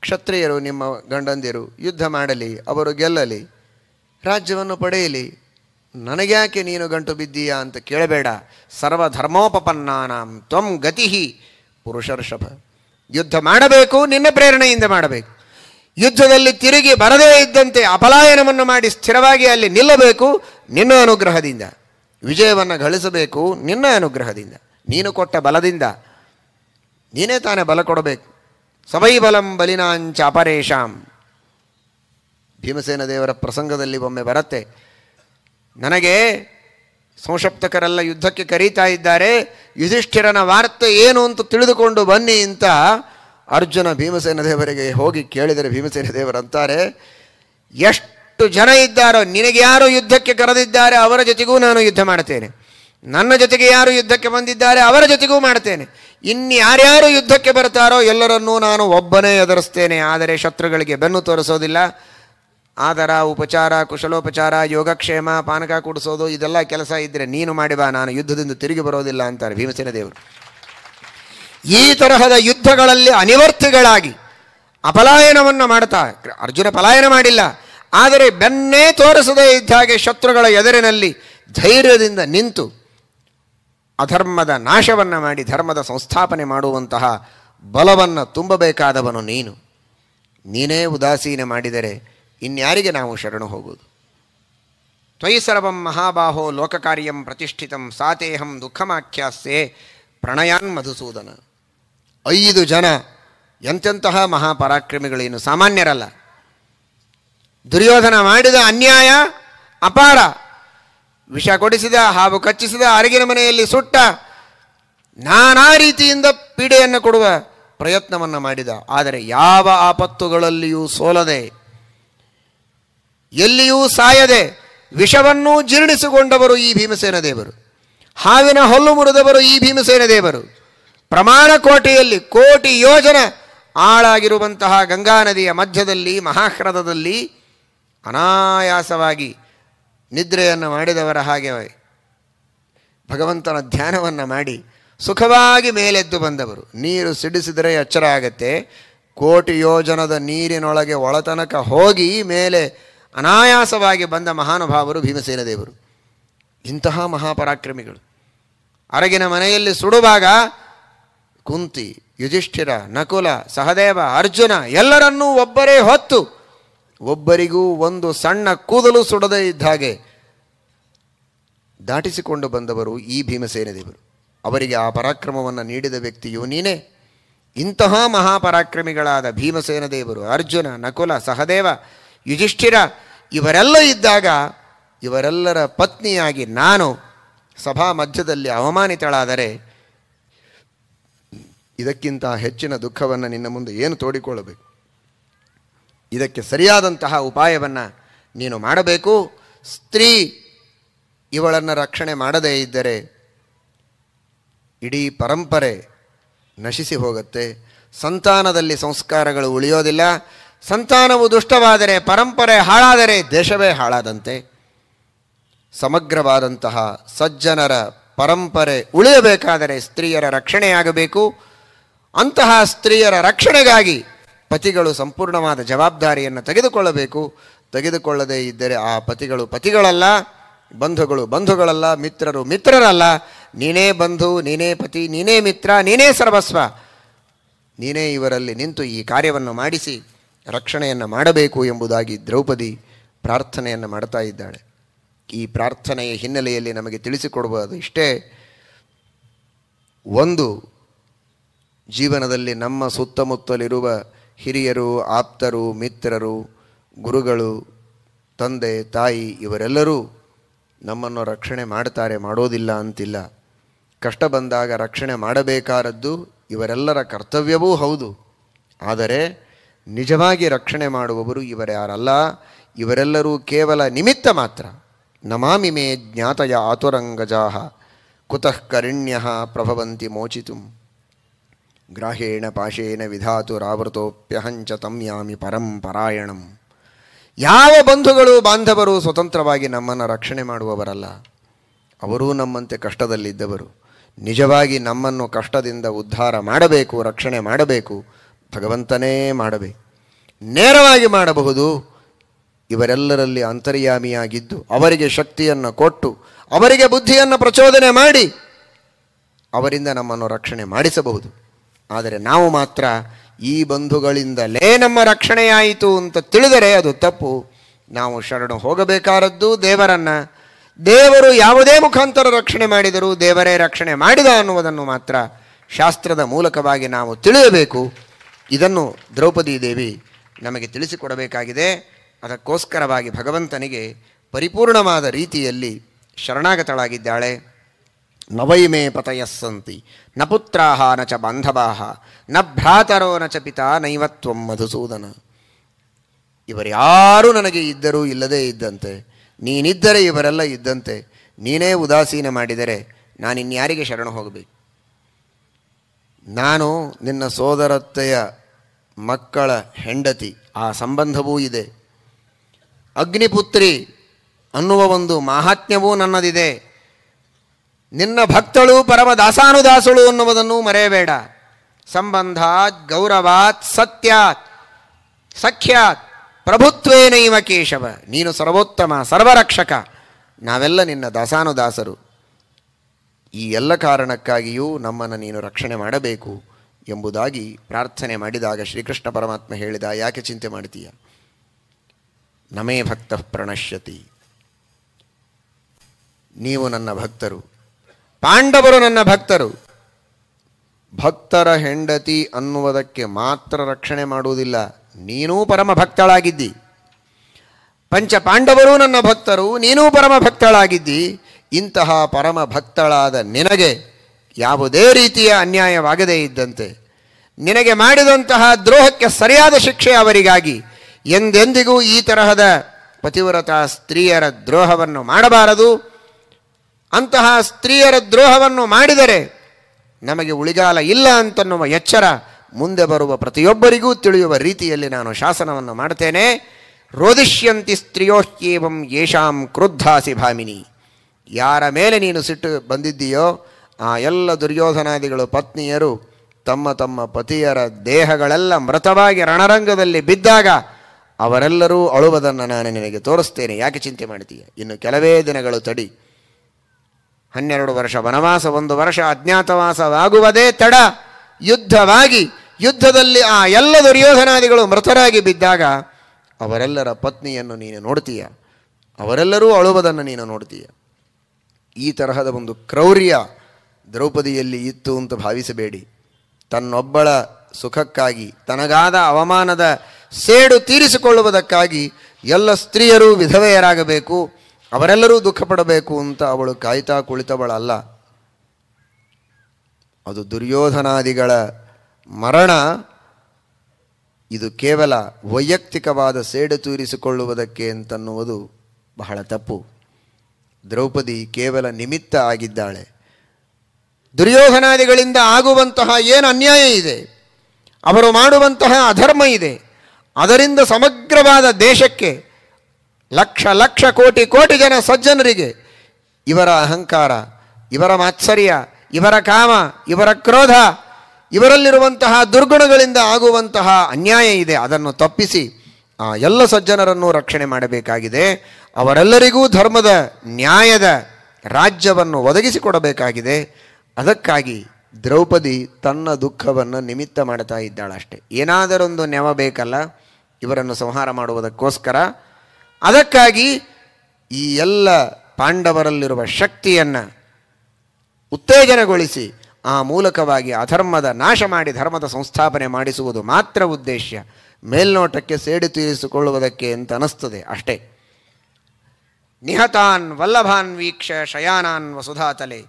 ಕ್ಷತ್ರಿಯರು ನಿಮ್ಮ ಗಂಡಂದಿರು ಯುದ್ಧ ಮಾಡಲಿ ಅವರು ಗೆಲ್ಲಲಿ ರಾಜ್ಯವನ್ನು ಪಡೆಯಲಿ ನನಗ್ಯಾಕೆ ನೀನು ಗಂಟು ಬಿದ್ದೀಯಾ ಅಂತ ಕೇಳಬೇಡ ಸರ್ವಧರ್ಮೋಪನ್ನಾನಂ ತ್ವಂ ಗತಿ ಪುರುಷರ್ಷಭ ಯುದ್ಧ ಮಾಡಬೇಕು ನಿನ್ನ ಪ್ರೇರಣೆಯಿಂದ ಮಾಡಬೇಕು ಯುದ್ಧದಲ್ಲಿ ತಿರುಗಿ ಬರದೇ ಇದ್ದಂತೆ ಅಪಲಾಯನವನ್ನು ಮಾಡಿ ಸ್ಥಿರವಾಗಿ ಅಲ್ಲಿ ನಿಲ್ಲಬೇಕು ನಿನ್ನ ಅನುಗ್ರಹದಿಂದ ವಿಜಯವನ್ನು ಗಳಿಸಬೇಕು ನಿನ್ನ ಅನುಗ್ರಹದಿಂದ ನೀನು ಕೊಟ್ಟ ಬಲದಿಂದ ನೀನೇ ತಾನೇ ಬಲ ಕೊಡಬೇಕು ಸವೈಬಲಂ ಬಲಿನಾಂಚ ಅಪರೇಶಾಂ ಭೀಮಸೇನ ದೇವರ ಪ್ರಸಂಗದಲ್ಲಿ ಒಮ್ಮೆ ಬರುತ್ತೆ ನನಗೆ ಸಂಶಪ್ತಕರೆಲ್ಲ ಯುದ್ಧಕ್ಕೆ ಕರೀತಾ ಇದ್ದಾರೆ ಯುಧಿಷ್ಠಿರನ ವಾರ್ತೆ ಏನು ಅಂತ ತಿಳಿದುಕೊಂಡು ಬನ್ನಿ ಅಂತ ಅರ್ಜುನ ಭೀಮಸೇನ ದೇವರಿಗೆ ಹೋಗಿ ಕೇಳಿದರೆ ಭೀಮಸೇನ ದೇವರಂತಾರೆ ಎಷ್ಟು ಜನ ಇದ್ದಾರೋ ನಿನಗೆ ಯಾರು ಯುದ್ಧಕ್ಕೆ ಕರೆದಿದ್ದಾರೆ ಅವರ ಜೊತೆಗೂ ನಾನು ಯುದ್ಧ ಮಾಡ್ತೇನೆ ನನ್ನ ಜೊತೆಗೆ ಯಾರು ಯುದ್ಧಕ್ಕೆ ಬಂದಿದ್ದಾರೆ ಅವರ ಜೊತೆಗೂ ಮಾಡ್ತೇನೆ ಇನ್ಯಾರ್ಯಾರು ಯುದ್ಧಕ್ಕೆ ಬರ್ತಾರೋ ಎಲ್ಲರನ್ನೂ ನಾನು ಒಬ್ಬನೇ ಎದುರಿಸ್ತೇನೆ ಆದರೆ ಶತ್ರುಗಳಿಗೆ ಬೆನ್ನು ತೋರಿಸೋದಿಲ್ಲ ಆದರ ಉಪಚಾರ ಕುಶಲೋಪಚಾರ ಯೋಗಕ್ಷೇಮ ಪಾನಕ ಕೂಡಿಸೋದು ಇದೆಲ್ಲ ಕೆಲಸ ಇದ್ದರೆ ನೀನು ಮಾಡಿ ಬಾ ನಾನು ಯುದ್ಧದಿಂದ ತಿರುಗಿ ಬರೋದಿಲ್ಲ ಅಂತಾರೆ ಭೀಮಸೇನ ದೇವರು ಈ ತರಹದ ಯುದ್ಧಗಳಲ್ಲಿ ಅನಿವರ್ತಿಗಳಾಗಿ ಅಪಲಾಯನವನ್ನು ಮಾಡ್ತಾ ಅರ್ಜುನ ಪಲಾಯನ ಮಾಡಿಲ್ಲ ಆದರೆ ಬೆನ್ನೇ ತೋರಿಸದೇ ಹಾಗೆ ಶತ್ರುಗಳ ಎದುರಿನಲ್ಲಿ ಧೈರ್ಯದಿಂದ ನಿಂತು ಅಧರ್ಮದ ನಾಶವನ್ನು ಮಾಡಿ ಧರ್ಮದ ಸಂಸ್ಥಾಪನೆ ಮಾಡುವಂತಹ ಬಲವನ್ನು ತುಂಬಬೇಕಾದವನು ನೀನು ನೀನೇ ಉದಾಸೀನ ಮಾಡಿದರೆ ಇನ್ಯಾರಿಗೆ ನಾವು ಶರಣು ಹೋಗುವುದು ತ್ವಯಿ ಸರ್ವಂ ಮಹಾಬಾಹೋ ಲೋಕಕಾರ್ಯಂ ಪ್ರತಿಷ್ಠಿತಂ ಸಾತೇಹಂ ದುಃಖಮಾಖ್ಯಾಸ್ಯೆ ಪ್ರಣಯಾನ್ ಮಧುಸೂದನ ಐದು ಜನ ಎಂತೆಂತಹ ಮಹಾಪರಾಕ್ರಮಿಗಳೇನು ಸಾಮಾನ್ಯರಲ್ಲ ದುರ್ಯೋಧನ ಮಾಡಿದ ಅನ್ಯಾಯ ಅಪಾರ ವಿಷ ಕೊಡಿಸಿದ ಹಾವು ಕಚ್ಚಿಸಿದ ಅರಗಿನ ಮನೆಯಲ್ಲಿ ಸುಟ್ಟ ನಾನಾ ರೀತಿಯಿಂದ ಪೀಡೆಯನ್ನು ಕೊಡುವ ಪ್ರಯತ್ನವನ್ನು ಮಾಡಿದ ಆದರೆ ಯಾವ ಆಪತ್ತುಗಳಲ್ಲಿಯೂ ಸೋಲದೆ ಎಲ್ಲಿಯೂ ಸಾಯದೆ ವಿಷವನ್ನು ಜೀರ್ಣಿಸಿಕೊಂಡವರು ಈ ಭೀಮಸೇನ ದೇವರು ಹಾವಿನ ಹೊಲ್ಲು ಮುರಿದವರು ಈ ಭೀಮಸೇನ ದೇವರು ಪ್ರಮಾಣ ಕೋಟೆಯಲ್ಲಿ ಕೋಟಿ ಯೋಜನೆ ಆಳಾಗಿರುವಂತಹ ಗಂಗಾ ನದಿಯ ಮಧ್ಯದಲ್ಲಿ ಮಹಾಹ್ರದದಲ್ಲಿ ಅನಾಯಾಸವಾಗಿ ನಿದ್ರೆಯನ್ನು ಮಾಡಿದವರ ಹಾಗೆ ಭಗವಂತನ ಧ್ಯಾನವನ್ನು ಮಾಡಿ ಸುಖವಾಗಿ ಮೇಲೆದ್ದು ಬಂದವರು ನೀರು ಸಿಡಿಸಿದರೆ ಎಚ್ಚರ ಆಗತ್ತೆ ಕೋಟಿ ಯೋಜನದ ನೀರಿನೊಳಗೆ ಒಳತನಕ ಹೋಗಿ ಮೇಲೆ ಅನಾಯಾಸವಾಗಿ ಬಂದ ಮಹಾನುಭಾವರು ಭೀಮಸೇನ ದೇವರು ಇಂತಹ ಮಹಾಪರಾಕ್ರಮಿಗಳು ಅರಗಿನ ಮನೆಯಲ್ಲಿ ಸುಡುವಾಗ ಕುಂತಿ ಯುಧಿಷ್ಠಿರ ನಕುಲ ಸಹದೇವ ಅರ್ಜುನ ಎಲ್ಲರನ್ನೂ ಒಬ್ಬರೇ ಹೊತ್ತು ಒಬ್ಬರಿಗೂ ಒಂದು ಸಣ್ಣ ಕೂದಲು ಸುಡದೇ ಇದ್ದ ಹಾಗೆ ದಾಟಿಸಿಕೊಂಡು ಬಂದವರು ಈ ಭೀಮಸೇನ ದೇವರು ಅವರಿಗೆ ಆ ಪರಾಕ್ರಮವನ್ನು ನೀಡಿದ ವ್ಯಕ್ತಿಯು ನೀನೇ ಇಂತಹ ಮಹಾಪರಾಕ್ರಮಿಗಳಾದ ಭೀಮಸೇನ ದೇವರು ಅರ್ಜುನ ನಕುಲ ಸಹದೇವ ಯುಧಿಷ್ಠಿರ ಇವರೆಲ್ಲ ಇದ್ದಾಗ ಇವರೆಲ್ಲರ ಪತ್ನಿಯಾಗಿ ನಾನು ಸಭಾ ಮಧ್ಯದಲ್ಲಿ ಅವಮಾನಿತಳಾದರೆ ಇದಕ್ಕಿಂತ ಹೆಚ್ಚಿನ ದುಃಖವನ್ನು ನಿನ್ನ ಮುಂದೆ ಏನು ತೋಡಿಕೊಳ್ಳಬೇಕು ಇದಕ್ಕೆ ಸರಿಯಾದಂತಹ ಉಪಾಯವನ್ನು ನೀನು ಮಾಡಬೇಕು ಸ್ತ್ರೀ ಇವಳನ್ನು ರಕ್ಷಣೆ ಮಾಡದೇ ಇದ್ದರೆ ಇಡೀ ಪರಂಪರೆ ನಶಿಸಿ ಹೋಗುತ್ತೆ ಸಂತಾನದಲ್ಲಿ ಸಂಸ್ಕಾರಗಳು ಉಳಿಯೋದಿಲ್ಲ ಸಂತಾನವು ದುಷ್ಟವಾದರೆ ಪರಂಪರೆ ಹಾಳಾದರೆ ದೇಶವೇ ಹಾಳಾದಂತೆ ಸಮಗ್ರವಾದಂತಹ ಸಜ್ಜನರ ಪರಂಪರೆ ಉಳಿಯಬೇಕಾದರೆ ಸ್ತ್ರೀಯರ ರಕ್ಷಣೆಯಾಗಬೇಕು ಅಂತಹ ಸ್ತ್ರೀಯರ ರಕ್ಷಣೆಗಾಗಿ ಪತಿಗಳು ಸಂಪೂರ್ಣವಾದ ಜವಾಬ್ದಾರಿಯನ್ನು ತೆಗೆದುಕೊಳ್ಳಬೇಕು ತೆಗೆದುಕೊಳ್ಳದೇ ಇದ್ದರೆ ಆ ಪತಿಗಳು ಪತಿಗಳಲ್ಲ ಬಂಧುಗಳು ಬಂಧುಗಳಲ್ಲ ಮಿತ್ರರು ಮಿತ್ರರಲ್ಲ ನೀನೇ ಬಂಧು ನೀನೇ ಪತಿ ನೀನೇ ಮಿತ್ರ ನೀನೇ ಸರ್ವಸ್ವ ನೀನೇ ಇವರಲ್ಲಿ ನಿಂತು ಈ ಕಾರ್ಯವನ್ನು ಮಾಡಿಸಿ ರಕ್ಷಣೆಯನ್ನು ಮಾಡಬೇಕು ಎಂಬುದಾಗಿ ದ್ರೌಪದಿ ಪ್ರಾರ್ಥನೆಯನ್ನು ಮಾಡ್ತಾ ಇದ್ದಾಳೆ ಈ ಪ್ರಾರ್ಥನೆಯ ಹಿನ್ನೆಲೆಯಲ್ಲಿ ನಮಗೆ ತಿಳಿಸಿಕೊಡಬಹುದು ಇಷ್ಟೇ ಒಂದು ಜೀವನದಲ್ಲಿ ನಮ್ಮ ಸುತ್ತಮುತ್ತಲಿರುವ ಹಿರಿಯರು ಆಪ್ತರು ಮಿತ್ರರು ಗುರುಗಳು ತಂದೆ ತಾಯಿ ಇವರೆಲ್ಲರೂ ನಮ್ಮನ್ನು ರಕ್ಷಣೆ ಮಾಡ್ತಾರೆ ಮಾಡೋದಿಲ್ಲ ಅಂತಿಲ್ಲ ಕಷ್ಟ ಬಂದಾಗ ರಕ್ಷಣೆ ಮಾಡಬೇಕಾದದ್ದು ಇವರೆಲ್ಲರ ಕರ್ತವ್ಯವೂ ಹೌದು ಆದರೆ ನಿಜವಾಗಿ ರಕ್ಷಣೆ ಮಾಡುವವರು ಇವರ್ಯಾರಲ್ಲ ಇವರೆಲ್ಲರೂ ಕೇವಲ ನಿಮಿತ್ತ ಮಾತ್ರ ನಮಾಮಿಮೇ ಜ್ಞಾತಯ ಆತುರಂಗಜಾ ಕುತಃ ಕರಿಣ್ಯ ಪ್ರಭವಂತಿ ಮೋಚಿತು ಗ್ರಾಹೇಣ ಪಾಶೇನ ರಾವೃತೋಪ್ಯಹಂಚ ತಮ್ಯಾಮಿ ಪರಂಪರಾಯಣಂ ಯಾವ ಬಂಧುಗಳು ಬಾಂಧವರು ಸ್ವತಂತ್ರವಾಗಿ ನಮ್ಮನ್ನು ರಕ್ಷಣೆ ಮಾಡುವವರಲ್ಲ ಅವರೂ ನಮ್ಮಂತೆ ಕಷ್ಟದಲ್ಲಿದ್ದವರು ನಿಜವಾಗಿ ನಮ್ಮನ್ನು ಕಷ್ಟದಿಂದ ಉದ್ಧಾರ ಮಾಡಬೇಕು ರಕ್ಷಣೆ ಮಾಡಬೇಕು ಭಗವಂತನೇ ಮಾಡಬೇಕು ನೇರವಾಗಿ ಮಾಡಬಹುದು ಇವರೆಲ್ಲರಲ್ಲಿ ಅಂತರ್ಯಾಮಿಯಾಗಿದ್ದು ಅವರಿಗೆ ಶಕ್ತಿಯನ್ನು ಕೊಟ್ಟು ಅವರಿಗೆ ಬುದ್ಧಿಯನ್ನು ಪ್ರಚೋದನೆ ಮಾಡಿ ಅವರಿಂದ ನಮ್ಮನ್ನು ರಕ್ಷಣೆ ಮಾಡಿಸಬಹುದು ಆದರೆ ನಾವು ಮಾತ್ರ ಈ ಬಂಧುಗಳಿಂದಲೇ ನಮ್ಮ ರಕ್ಷಣೆಯಾಯಿತು ಅಂತ ತಿಳಿದರೆ ಅದು ತಪ್ಪು ನಾವು ಶರಣು ಹೋಗಬೇಕಾದದ್ದು ದೇವರನ್ನು ದೇವರು ಯಾವುದೇ ಮುಖಾಂತರ ರಕ್ಷಣೆ ಮಾಡಿದರೂ ದೇವರೇ ರಕ್ಷಣೆ ಮಾಡಿದ ಅನ್ನುವುದನ್ನು ಮಾತ್ರ ಶಾಸ್ತ್ರದ ಮೂಲಕವಾಗಿ ನಾವು ತಿಳಿಯಬೇಕು ಇದನ್ನು ದ್ರೌಪದಿ ದೇವಿ ನಮಗೆ ತಿಳಿಸಿಕೊಡಬೇಕಾಗಿದೆ ಅದಕ್ಕೋಸ್ಕರವಾಗಿ ಭಗವಂತನಿಗೆ ಪರಿಪೂರ್ಣವಾದ ರೀತಿಯಲ್ಲಿ ಶರಣಾಗತಳಾಗಿದ್ದಾಳೆ ನವೈಮೇ ಪತಯಸ್ಸಂತಿ ನ ಪುತ್ರಾಹ ನ ಚ ಬಾಂಧವಾಹ ನ ಭ್ರಾತರೋ ನ ಚ ಪಿತಾ ನೈವತ್ವಂ ಮಧುಸೂದನ ಇವರ್ಯಾರೂ ನನಗೆ ಇದ್ದರೂ ಇಲ್ಲದೇ ಇದ್ದಂತೆ ನೀನಿದ್ದರೆ ಇವರೆಲ್ಲ ಇದ್ದಂತೆ ನೀನೇ ಉದಾಸೀನ ಮಾಡಿದರೆ ನಾನಿನ್ಯಾರಿಗೆ ಶರಣ ಹೋಗಬೇಕು ನಾನು ನಿನ್ನ ಸೋದರತ್ತೆಯ ಮಕ್ಕಳ ಹೆಂಡತಿ ಆ ಸಂಬಂಧವೂ ಇದೆ ಅಗ್ನಿಪುತ್ರಿ ಅನ್ನುವ ಒಂದು ಮಾಹಾತ್ಮ್ಯವೂ ನನ್ನದಿದೆ ನಿನ್ನ ಭಕ್ತಳು ಪರಮ ದಾಸಾನುದಾಸಳು ಅನ್ನುವುದನ್ನು ಮರೆಯಬೇಡ ಸಂಬಂಧಾತ್ ಗೌರವಾತ್ ಸತ್ಯಾತ್ ಸಖ್ಯಾತ್ ನೈವ ಕೇಶವ ನೀನು ಸರ್ವೋತ್ತಮ ಸರ್ವರಕ್ಷಕ ನಾವೆಲ್ಲ ನಿನ್ನ ದಾಸಾನುದಾಸರು ಈ ಎಲ್ಲ ಕಾರಣಕ್ಕಾಗಿಯೂ ನಮ್ಮನ್ನು ನೀನು ರಕ್ಷಣೆ ಮಾಡಬೇಕು ಎಂಬುದಾಗಿ ಪ್ರಾರ್ಥನೆ ಮಾಡಿದಾಗ ಶ್ರೀಕೃಷ್ಣ ಪರಮಾತ್ಮ ಹೇಳಿದ ಯಾಕೆ ಚಿಂತೆ ಮಾಡ್ತೀಯ ನಮೇ ಭಕ್ತ ಪ್ರಣಶ್ಯತಿ ನೀವು ನನ್ನ ಭಕ್ತರು ಪಾಂಡವರು ನನ್ನ ಭಕ್ತರು ಭಕ್ತರ ಹೆಂಡತಿ ಅನ್ನುವುದಕ್ಕೆ ಮಾತ್ರ ರಕ್ಷಣೆ ಮಾಡುವುದಿಲ್ಲ ನೀನೂ ಪರಮ ಭಕ್ತಳಾಗಿದ್ದಿ ಪಂಚ ಪಾಂಡವರು ನನ್ನ ಭಕ್ತರು ನೀನೂ ಪರಮ ಭಕ್ತಳಾಗಿದ್ದಿ ಇಂತಹ ಪರಮ ಭಕ್ತಳಾದ ನಿನಗೆ ಯಾವುದೇ ರೀತಿಯ ಅನ್ಯಾಯವಾಗದೇ ಇದ್ದಂತೆ ನಿನಗೆ ಮಾಡಿದಂತಹ ದ್ರೋಹಕ್ಕೆ ಸರಿಯಾದ ಶಿಕ್ಷೆ ಅವರಿಗಾಗಿ ಎಂದೆಂದಿಗೂ ಈ ತರಹದ ಪತಿವ್ರತ ಸ್ತ್ರೀಯರ ದ್ರೋಹವನ್ನು ಮಾಡಬಾರದು ಅಂತಹ ಸ್ತ್ರೀಯರ ದ್ರೋಹವನ್ನು ಮಾಡಿದರೆ ನಮಗೆ ಉಳಿಗಾಲ ಇಲ್ಲ ಅಂತನ್ನುವ ಎಚ್ಚರ ಮುಂದೆ ಬರುವ ಪ್ರತಿಯೊಬ್ಬರಿಗೂ ತಿಳಿಯುವ ರೀತಿಯಲ್ಲಿ ನಾನು ಶಾಸನವನ್ನು ಮಾಡ್ತೇನೆ ರೋದಿಷ್ಯಂತಿ ಸ್ತ್ರೀಯೋಷ್ಯೇವಂ ಯೇಷಾಂ ಕ್ರುದ್ಧಾಸಿ ಭಾಮಿನಿ ಯಾರ ಮೇಲೆ ನೀನು ಸಿಟ್ಟು ಬಂದಿದ್ದೀಯೋ ಆ ಎಲ್ಲ ದುರ್ಯೋಧನಾದಿಗಳು ಪತ್ನಿಯರು ತಮ್ಮ ತಮ್ಮ ಪತಿಯರ ದೇಹಗಳೆಲ್ಲ ಮೃತವಾಗಿ ರಣರಂಗದಲ್ಲಿ ಬಿದ್ದಾಗ ಅವರೆಲ್ಲರೂ ಅಳುವುದನ್ನು ನಾನು ನಿನಗೆ ತೋರಿಸ್ತೇನೆ ಯಾಕೆ ಚಿಂತೆ ಮಾಡ್ತೀಯ ಇನ್ನು ಕೆಲವೇ ದಿನಗಳು ತಡಿ ಹನ್ನೆರಡು ವರ್ಷ ವನವಾಸ ಒಂದು ವರ್ಷ ಅಜ್ಞಾತವಾಸವಾಗುವುದೇ ತಡ ಯುದ್ಧವಾಗಿ ಯುದ್ಧದಲ್ಲಿ ಆ ಎಲ್ಲ ದುರ್ಯೋಧನಾದಿಗಳು ಮೃತರಾಗಿ ಬಿದ್ದಾಗ ಅವರೆಲ್ಲರ ಪತ್ನಿಯನ್ನು ನೀನು ನೋಡ್ತೀಯ ಅವರೆಲ್ಲರೂ ಅಳುವುದನ್ನು ನೀನು ನೋಡ್ತೀಯ ಈ ತರಹದ ಒಂದು ಕ್ರೌರ್ಯ ದ್ರೌಪದಿಯಲ್ಲಿ ಇತ್ತು ಅಂತ ಭಾವಿಸಬೇಡಿ ತನ್ನೊಬ್ಬಳ ಸುಖಕ್ಕಾಗಿ ತನಗಾದ ಅವಮಾನದ ಸೇಡು ತೀರಿಸಿಕೊಳ್ಳುವುದಕ್ಕಾಗಿ ಎಲ್ಲ ಸ್ತ್ರೀಯರು ವಿಧವೆಯರಾಗಬೇಕು ಅವರೆಲ್ಲರೂ ದುಃಖಪಡಬೇಕು ಅಂತ ಅವಳು ಕಾಯ್ತಾ ಕುಳಿತವಳಲ್ಲ ಅದು ದುರ್ಯೋಧನಾದಿಗಳ ಮರಣ ಇದು ಕೇವಲ ವೈಯಕ್ತಿಕವಾದ ಸೇಡು ತೂರಿಸಿಕೊಳ್ಳುವುದಕ್ಕೆ ಅಂತನ್ನುವುದು ಬಹಳ ತಪ್ಪು ದ್ರೌಪದಿ ಕೇವಲ ನಿಮಿತ್ತ ಆಗಿದ್ದಾಳೆ ದುರ್ಯೋಧನಾದಿಗಳಿಂದ ಆಗುವಂತಹ ಏನು ಅನ್ಯಾಯ ಇದೆ ಅವರು ಮಾಡುವಂತಹ ಅಧರ್ಮ ಇದೆ ಅದರಿಂದ ಸಮಗ್ರವಾದ ದೇಶಕ್ಕೆ ಲಕ್ಷ ಲಕ್ಷ ಕೋಟಿ ಕೋಟಿ ಜನ ಸಜ್ಜನರಿಗೆ ಇವರ ಅಹಂಕಾರ ಇವರ ಮಾತ್ಸರ್ಯ ಇವರ ಕಾಮ ಇವರ ಕ್ರೋಧ ಇವರಲ್ಲಿರುವಂತಹ ದುರ್ಗುಣಗಳಿಂದ ಆಗುವಂತಹ ಅನ್ಯಾಯ ಇದೆ ಅದನ್ನು ತಪ್ಪಿಸಿ ಆ ಎಲ್ಲ ಸಜ್ಜನರನ್ನು ರಕ್ಷಣೆ ಮಾಡಬೇಕಾಗಿದೆ ಅವರೆಲ್ಲರಿಗೂ ಧರ್ಮದ ನ್ಯಾಯದ ರಾಜ್ಯವನ್ನು ಒದಗಿಸಿಕೊಡಬೇಕಾಗಿದೆ ಅದಕ್ಕಾಗಿ ದ್ರೌಪದಿ ತನ್ನ ದುಃಖವನ್ನು ನಿಮಿತ್ತ ಮಾಡ್ತಾ ಇದ್ದಾಳಷ್ಟೆ ಏನಾದರೊಂದು ನೆವ ಬೇಕಲ್ಲ ಇವರನ್ನು ಸಂಹಾರ ಮಾಡುವುದಕ್ಕೋಸ್ಕರ ಅದಕ್ಕಾಗಿ ಈ ಎಲ್ಲ ಪಾಂಡವರಲ್ಲಿರುವ ಶಕ್ತಿಯನ್ನು ಉತ್ತೇಜನಗೊಳಿಸಿ ಆ ಮೂಲಕವಾಗಿ ಅಧರ್ಮದ ನಾಶ ಮಾಡಿ ಧರ್ಮದ ಸಂಸ್ಥಾಪನೆ ಮಾಡಿಸುವುದು ಮಾತ್ರ ಉದ್ದೇಶ ಮೇಲ್ನೋಟಕ್ಕೆ ಸೇಡಿ ತೀರಿಸಿಕೊಳ್ಳುವುದಕ್ಕೆ ಅಂತ ಅನಿಸ್ತದೆ ಅಷ್ಟೇ ನಿಹತಾನ್ ವಲ್ಲಭಾನ್ ವೀಕ್ಷ ಶಯಾನಾನ್ ವಸುಧಾತಲೆ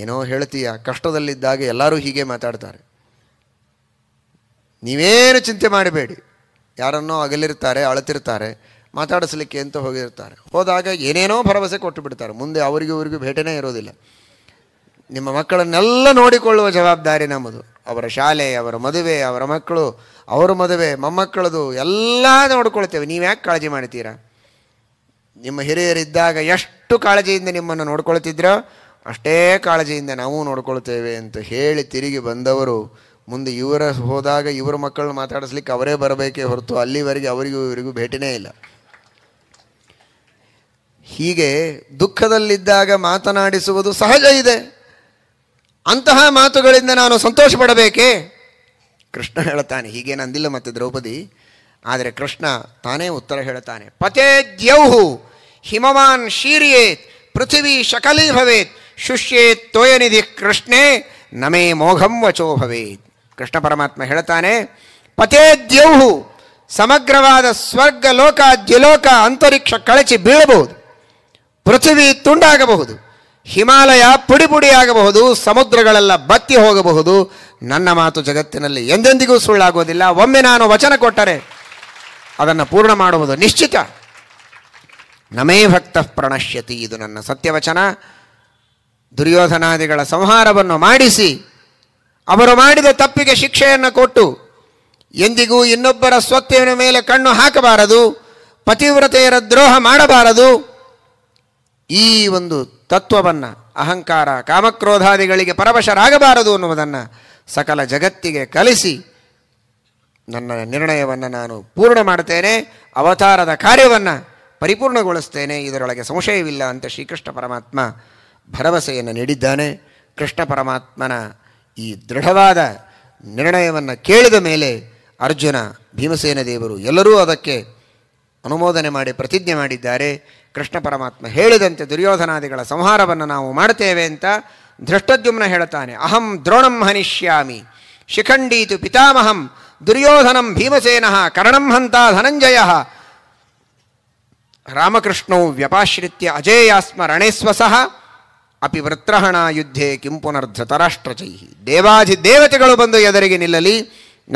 ಏನೋ ಹೇಳ್ತೀಯ ಕಷ್ಟದಲ್ಲಿದ್ದಾಗ ಎಲ್ಲರೂ ಹೀಗೆ ಮಾತಾಡ್ತಾರೆ ನೀವೇನು ಚಿಂತೆ ಮಾಡಬೇಡಿ ಯಾರನ್ನೋ ಅಗಲಿರ್ತಾರೆ ಅಳತಿರ್ತಾರೆ ಮಾತಾಡಿಸ್ಲಿಕ್ಕೆ ಅಂತ ಹೋಗಿರ್ತಾರೆ ಹೋದಾಗ ಏನೇನೋ ಭರವಸೆ ಕೊಟ್ಟು ಬಿಡ್ತಾರೆ ಮುಂದೆ ಅವರಿಗೂ ಇವರಿಗೂ ಭೇಟಿನೇ ಇರೋದಿಲ್ಲ ನಿಮ್ಮ ಮಕ್ಕಳನ್ನೆಲ್ಲ ನೋಡಿಕೊಳ್ಳುವ ಜವಾಬ್ದಾರಿ ನಮ್ಮದು ಅವರ ಶಾಲೆ ಅವರ ಮದುವೆ ಅವರ ಮಕ್ಕಳು ಅವರ ಮದುವೆ ಮೊಮ್ಮಕ್ಕಳದು ಎಲ್ಲ ನೋಡ್ಕೊಳ್ತೇವೆ ನೀವು ಯಾಕೆ ಕಾಳಜಿ ಮಾಡ್ತೀರಾ ನಿಮ್ಮ ಹಿರಿಯರಿದ್ದಾಗ ಎಷ್ಟು ಕಾಳಜಿಯಿಂದ ನಿಮ್ಮನ್ನು ನೋಡ್ಕೊಳ್ತಿದ್ರೋ ಅಷ್ಟೇ ಕಾಳಜಿಯಿಂದ ನಾವು ನೋಡ್ಕೊಳ್ತೇವೆ ಅಂತ ಹೇಳಿ ತಿರುಗಿ ಬಂದವರು ಮುಂದೆ ಇವರ ಹೋದಾಗ ಇವರ ಮಕ್ಕಳನ್ನ ಮಾತಾಡಿಸ್ಲಿಕ್ಕೆ ಅವರೇ ಬರಬೇಕೇ ಹೊರತು ಅಲ್ಲಿವರೆಗೆ ಅವರಿಗೂ ಇವರಿಗೂ ಭೇಟಿನೇ ಇಲ್ಲ ಹೀಗೆ ದುಃಖದಲ್ಲಿದ್ದಾಗ ಮಾತನಾಡಿಸುವುದು ಸಹಜ ಇದೆ ಅಂತಹ ಮಾತುಗಳಿಂದ ನಾನು ಸಂತೋಷ ಪಡಬೇಕೇ ಕೃಷ್ಣ ಹೇಳ್ತಾನೆ ಹೀಗೇನಂದಿಲ್ಲ ಮತ್ತೆ ದ್ರೌಪದಿ ಆದರೆ ಕೃಷ್ಣ ತಾನೇ ಉತ್ತರ ಹೇಳ್ತಾನೆ ಪತೇ ದ್ಯೌಹು ಹಿಮವಾನ್ ಶೀರಿಯೇತ್ ಪೃಥಿವಿ ಶಕಲೀ ಭವೇತ್ ಶುಷ್ಯೇತ್ ತೋಯನಿಧಿ ಕೃಷ್ಣೇ ನಮೇ ಮೋಘಂ ವಚೋ ಭವೇತ್ ಕೃಷ್ಣ ಪರಮಾತ್ಮ ಹೇಳ್ತಾನೆ ಪತೇ ಸಮಗ್ರವಾದ ಸ್ವರ್ಗ ಲೋಕ ದ್ಯಲೋಕ ಅಂತರಿಕ್ಷ ಕಳಚಿ ಬೀಳಬಹುದು ಪೃಥ್ವಿ ತುಂಡಾಗಬಹುದು ಹಿಮಾಲಯ ಪುಡಿ ಆಗಬಹುದು ಸಮುದ್ರಗಳೆಲ್ಲ ಬತ್ತಿ ಹೋಗಬಹುದು ನನ್ನ ಮಾತು ಜಗತ್ತಿನಲ್ಲಿ ಎಂದೆಂದಿಗೂ ಸುಳ್ಳಾಗುವುದಿಲ್ಲ ಒಮ್ಮೆ ನಾನು ವಚನ ಕೊಟ್ಟರೆ ಅದನ್ನು ಪೂರ್ಣ ಮಾಡುವುದು ನಿಶ್ಚಿತ ನಮೇ ಭಕ್ತ ಪ್ರಣಶ್ಯತಿ ಇದು ನನ್ನ ಸತ್ಯವಚನ ದುರ್ಯೋಧನಾದಿಗಳ ಸಂಹಾರವನ್ನು ಮಾಡಿಸಿ ಅವರು ಮಾಡಿದ ತಪ್ಪಿಗೆ ಶಿಕ್ಷೆಯನ್ನು ಕೊಟ್ಟು ಎಂದಿಗೂ ಇನ್ನೊಬ್ಬರ ಸ್ವತ್ತಿನ ಮೇಲೆ ಕಣ್ಣು ಹಾಕಬಾರದು ಪತಿವ್ರತೆಯರ ದ್ರೋಹ ಮಾಡಬಾರದು ಈ ಒಂದು ತತ್ವವನ್ನು ಅಹಂಕಾರ ಕಾಮಕ್ರೋಧಾದಿಗಳಿಗೆ ಪರವಶರಾಗಬಾರದು ಅನ್ನುವುದನ್ನು ಸಕಲ ಜಗತ್ತಿಗೆ ಕಲಿಸಿ ನನ್ನ ನಿರ್ಣಯವನ್ನು ನಾನು ಪೂರ್ಣ ಮಾಡ್ತೇನೆ ಅವತಾರದ ಕಾರ್ಯವನ್ನು ಪರಿಪೂರ್ಣಗೊಳಿಸ್ತೇನೆ ಇದರೊಳಗೆ ಸಂಶಯವಿಲ್ಲ ಅಂತ ಶ್ರೀಕೃಷ್ಣ ಪರಮಾತ್ಮ ಭರವಸೆಯನ್ನು ನೀಡಿದ್ದಾನೆ ಕೃಷ್ಣ ಪರಮಾತ್ಮನ ಈ ದೃಢವಾದ ನಿರ್ಣಯವನ್ನು ಕೇಳಿದ ಮೇಲೆ ಅರ್ಜುನ ಭೀಮಸೇನ ದೇವರು ಎಲ್ಲರೂ ಅದಕ್ಕೆ ಅನುಮೋದನೆ ಮಾಡಿ ಪ್ರತಿಜ್ಞೆ ಮಾಡಿದ್ದಾರೆ ಕೃಷ್ಣ ಪರಮಾತ್ಮ ಹೇಳಿದಂತೆ ದುರ್ಯೋಧನಾದಿಗಳ ಸಂಹಾರವನ್ನು ನಾವು ಮಾಡ್ತೇವೆ ಅಂತ ದೃಷ್ಟದ್ಯುಮ್ನ ಹೇಳ್ತಾನೆ ಅಹಂ ದ್ರೋಣಂ ಹನಿಷ್ಯಾಮಿ ಶಿಖಂಡೀತು ಪಿತಾಮಹಂ ದುರ್ಯೋಧನಂ ಭೀಮಸೇನಃ ಕರ್ಣಂ ಹಂತ ಧನಂಜಯ ರಾಮಕೃಷ್ಣೌ ವ್ಯಪಾಶ್ರಿತ್ಯ ಅಜೇಯಾಸ್ಮ ರಣೇಸ್ವಸಃ ಅಪಿ ವೃತ್ರಹಣ ಯುದ್ಧೆ ತರಾಷ್ಟ್ರಚೈಹಿ ದೇವಾಧಿ ದೇವತೆಗಳು ಬಂದು ಎದುರಿಗೆ ನಿಲ್ಲಲಿ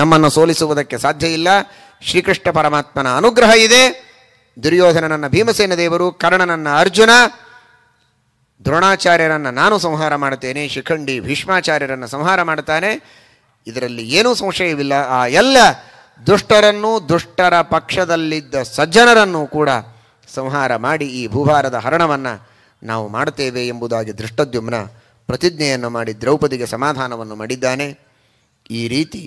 ನಮ್ಮನ್ನು ಸೋಲಿಸುವುದಕ್ಕೆ ಸಾಧ್ಯ ಇಲ್ಲ ಶ್ರೀಕೃಷ್ಣ ಪರಮಾತ್ಮನ ಅನುಗ್ರಹ ಇದೆ ದುರ್ಯೋಧನನನ್ನ ಭೀಮಸೇನ ದೇವರು ಕರ್ಣನನ್ನ ಅರ್ಜುನ ದ್ರೋಣಾಚಾರ್ಯರನ್ನು ನಾನು ಸಂಹಾರ ಮಾಡ್ತೇನೆ ಶಿಖಂಡಿ ಭೀಷ್ಮಾಚಾರ್ಯರನ್ನು ಸಂಹಾರ ಮಾಡ್ತಾನೆ ಇದರಲ್ಲಿ ಏನೂ ಸಂಶಯವಿಲ್ಲ ಆ ಎಲ್ಲ ದುಷ್ಟರನ್ನು ದುಷ್ಟರ ಪಕ್ಷದಲ್ಲಿದ್ದ ಸಜ್ಜನರನ್ನು ಕೂಡ ಸಂಹಾರ ಮಾಡಿ ಈ ಭೂಭಾರದ ಹರಣವನ್ನು ನಾವು ಮಾಡುತ್ತೇವೆ ಎಂಬುದಾಗಿ ದೃಷ್ಟದ್ಯುಮ್ನ ಪ್ರತಿಜ್ಞೆಯನ್ನು ಮಾಡಿ ದ್ರೌಪದಿಗೆ ಸಮಾಧಾನವನ್ನು ಮಾಡಿದ್ದಾನೆ ಈ ರೀತಿ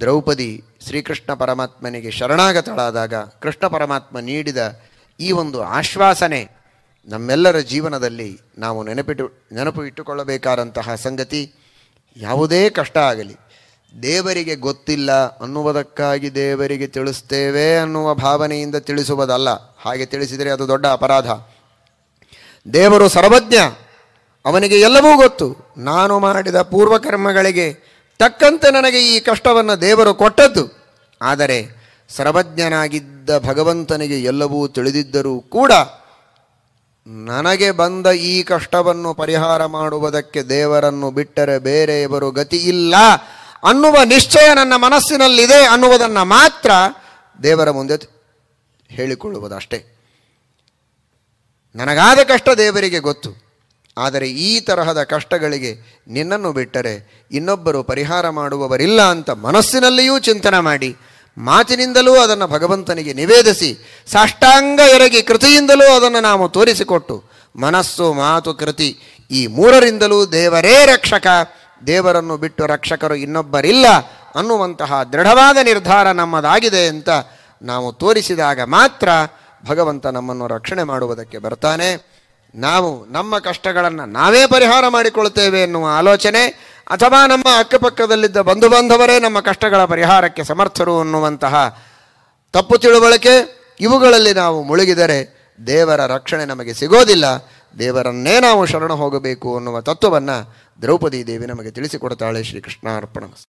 ದ್ರೌಪದಿ ಶ್ರೀಕೃಷ್ಣ ಪರಮಾತ್ಮನಿಗೆ ಶರಣಾಗತಳಾದಾಗ ಕೃಷ್ಣ ಪರಮಾತ್ಮ ನೀಡಿದ ಈ ಒಂದು ಆಶ್ವಾಸನೆ ನಮ್ಮೆಲ್ಲರ ಜೀವನದಲ್ಲಿ ನಾವು ನೆನಪಿಟ್ಟು ನೆನಪು ಇಟ್ಟುಕೊಳ್ಳಬೇಕಾದಂತಹ ಸಂಗತಿ ಯಾವುದೇ ಕಷ್ಟ ಆಗಲಿ ದೇವರಿಗೆ ಗೊತ್ತಿಲ್ಲ ಅನ್ನುವುದಕ್ಕಾಗಿ ದೇವರಿಗೆ ತಿಳಿಸ್ತೇವೆ ಅನ್ನುವ ಭಾವನೆಯಿಂದ ತಿಳಿಸುವುದಲ್ಲ ಹಾಗೆ ತಿಳಿಸಿದರೆ ಅದು ದೊಡ್ಡ ಅಪರಾಧ ದೇವರು ಸರ್ವಜ್ಞ ಅವನಿಗೆ ಎಲ್ಲವೂ ಗೊತ್ತು ನಾನು ಮಾಡಿದ ಪೂರ್ವಕರ್ಮಗಳಿಗೆ ತಕ್ಕಂತೆ ನನಗೆ ಈ ಕಷ್ಟವನ್ನು ದೇವರು ಕೊಟ್ಟದ್ದು ಆದರೆ ಸರ್ವಜ್ಞನಾಗಿದ್ದ ಭಗವಂತನಿಗೆ ಎಲ್ಲವೂ ತಿಳಿದಿದ್ದರೂ ಕೂಡ ನನಗೆ ಬಂದ ಈ ಕಷ್ಟವನ್ನು ಪರಿಹಾರ ಮಾಡುವುದಕ್ಕೆ ದೇವರನ್ನು ಬಿಟ್ಟರೆ ಬೇರೆಯವರು ಗತಿ ಇಲ್ಲ ಅನ್ನುವ ನಿಶ್ಚಯ ನನ್ನ ಮನಸ್ಸಿನಲ್ಲಿದೆ ಅನ್ನುವುದನ್ನು ಮಾತ್ರ ದೇವರ ಮುಂದೆ ಹೇಳಿಕೊಳ್ಳುವುದಷ್ಟೇ ನನಗಾದ ಕಷ್ಟ ದೇವರಿಗೆ ಗೊತ್ತು ಆದರೆ ಈ ತರಹದ ಕಷ್ಟಗಳಿಗೆ ನಿನ್ನನ್ನು ಬಿಟ್ಟರೆ ಇನ್ನೊಬ್ಬರು ಪರಿಹಾರ ಮಾಡುವವರಿಲ್ಲ ಅಂತ ಮನಸ್ಸಿನಲ್ಲಿಯೂ ಚಿಂತನೆ ಮಾಡಿ ಮಾತಿನಿಂದಲೂ ಅದನ್ನು ಭಗವಂತನಿಗೆ ನಿವೇದಿಸಿ ಸಾಷ್ಟಾಂಗ ಎರಗಿ ಕೃತಿಯಿಂದಲೂ ಅದನ್ನು ನಾವು ತೋರಿಸಿಕೊಟ್ಟು ಮನಸ್ಸು ಮಾತು ಕೃತಿ ಈ ಮೂರರಿಂದಲೂ ದೇವರೇ ರಕ್ಷಕ ದೇವರನ್ನು ಬಿಟ್ಟು ರಕ್ಷಕರು ಇನ್ನೊಬ್ಬರಿಲ್ಲ ಅನ್ನುವಂತಹ ದೃಢವಾದ ನಿರ್ಧಾರ ನಮ್ಮದಾಗಿದೆ ಅಂತ ನಾವು ತೋರಿಸಿದಾಗ ಮಾತ್ರ ಭಗವಂತ ನಮ್ಮನ್ನು ರಕ್ಷಣೆ ಮಾಡುವುದಕ್ಕೆ ಬರ್ತಾನೆ ನಾವು ನಮ್ಮ ಕಷ್ಟಗಳನ್ನು ನಾವೇ ಪರಿಹಾರ ಮಾಡಿಕೊಳ್ಳುತ್ತೇವೆ ಎನ್ನುವ ಆಲೋಚನೆ ಅಥವಾ ನಮ್ಮ ಅಕ್ಕಪಕ್ಕದಲ್ಲಿದ್ದ ಬಂಧು ಬಾಂಧವರೇ ನಮ್ಮ ಕಷ್ಟಗಳ ಪರಿಹಾರಕ್ಕೆ ಸಮರ್ಥರು ಅನ್ನುವಂತಹ ತಪ್ಪು ತಿಳುವಳಿಕೆ ಇವುಗಳಲ್ಲಿ ನಾವು ಮುಳುಗಿದರೆ ದೇವರ ರಕ್ಷಣೆ ನಮಗೆ ಸಿಗೋದಿಲ್ಲ ದೇವರನ್ನೇ ನಾವು ಶರಣ ಹೋಗಬೇಕು ಅನ್ನುವ ತತ್ವವನ್ನು ದ್ರೌಪದಿ ದೇವಿ ನಮಗೆ ತಿಳಿಸಿಕೊಡ್ತಾಳೆ ಶ್ರೀಕೃಷ್ಣಾರ್ಪಣ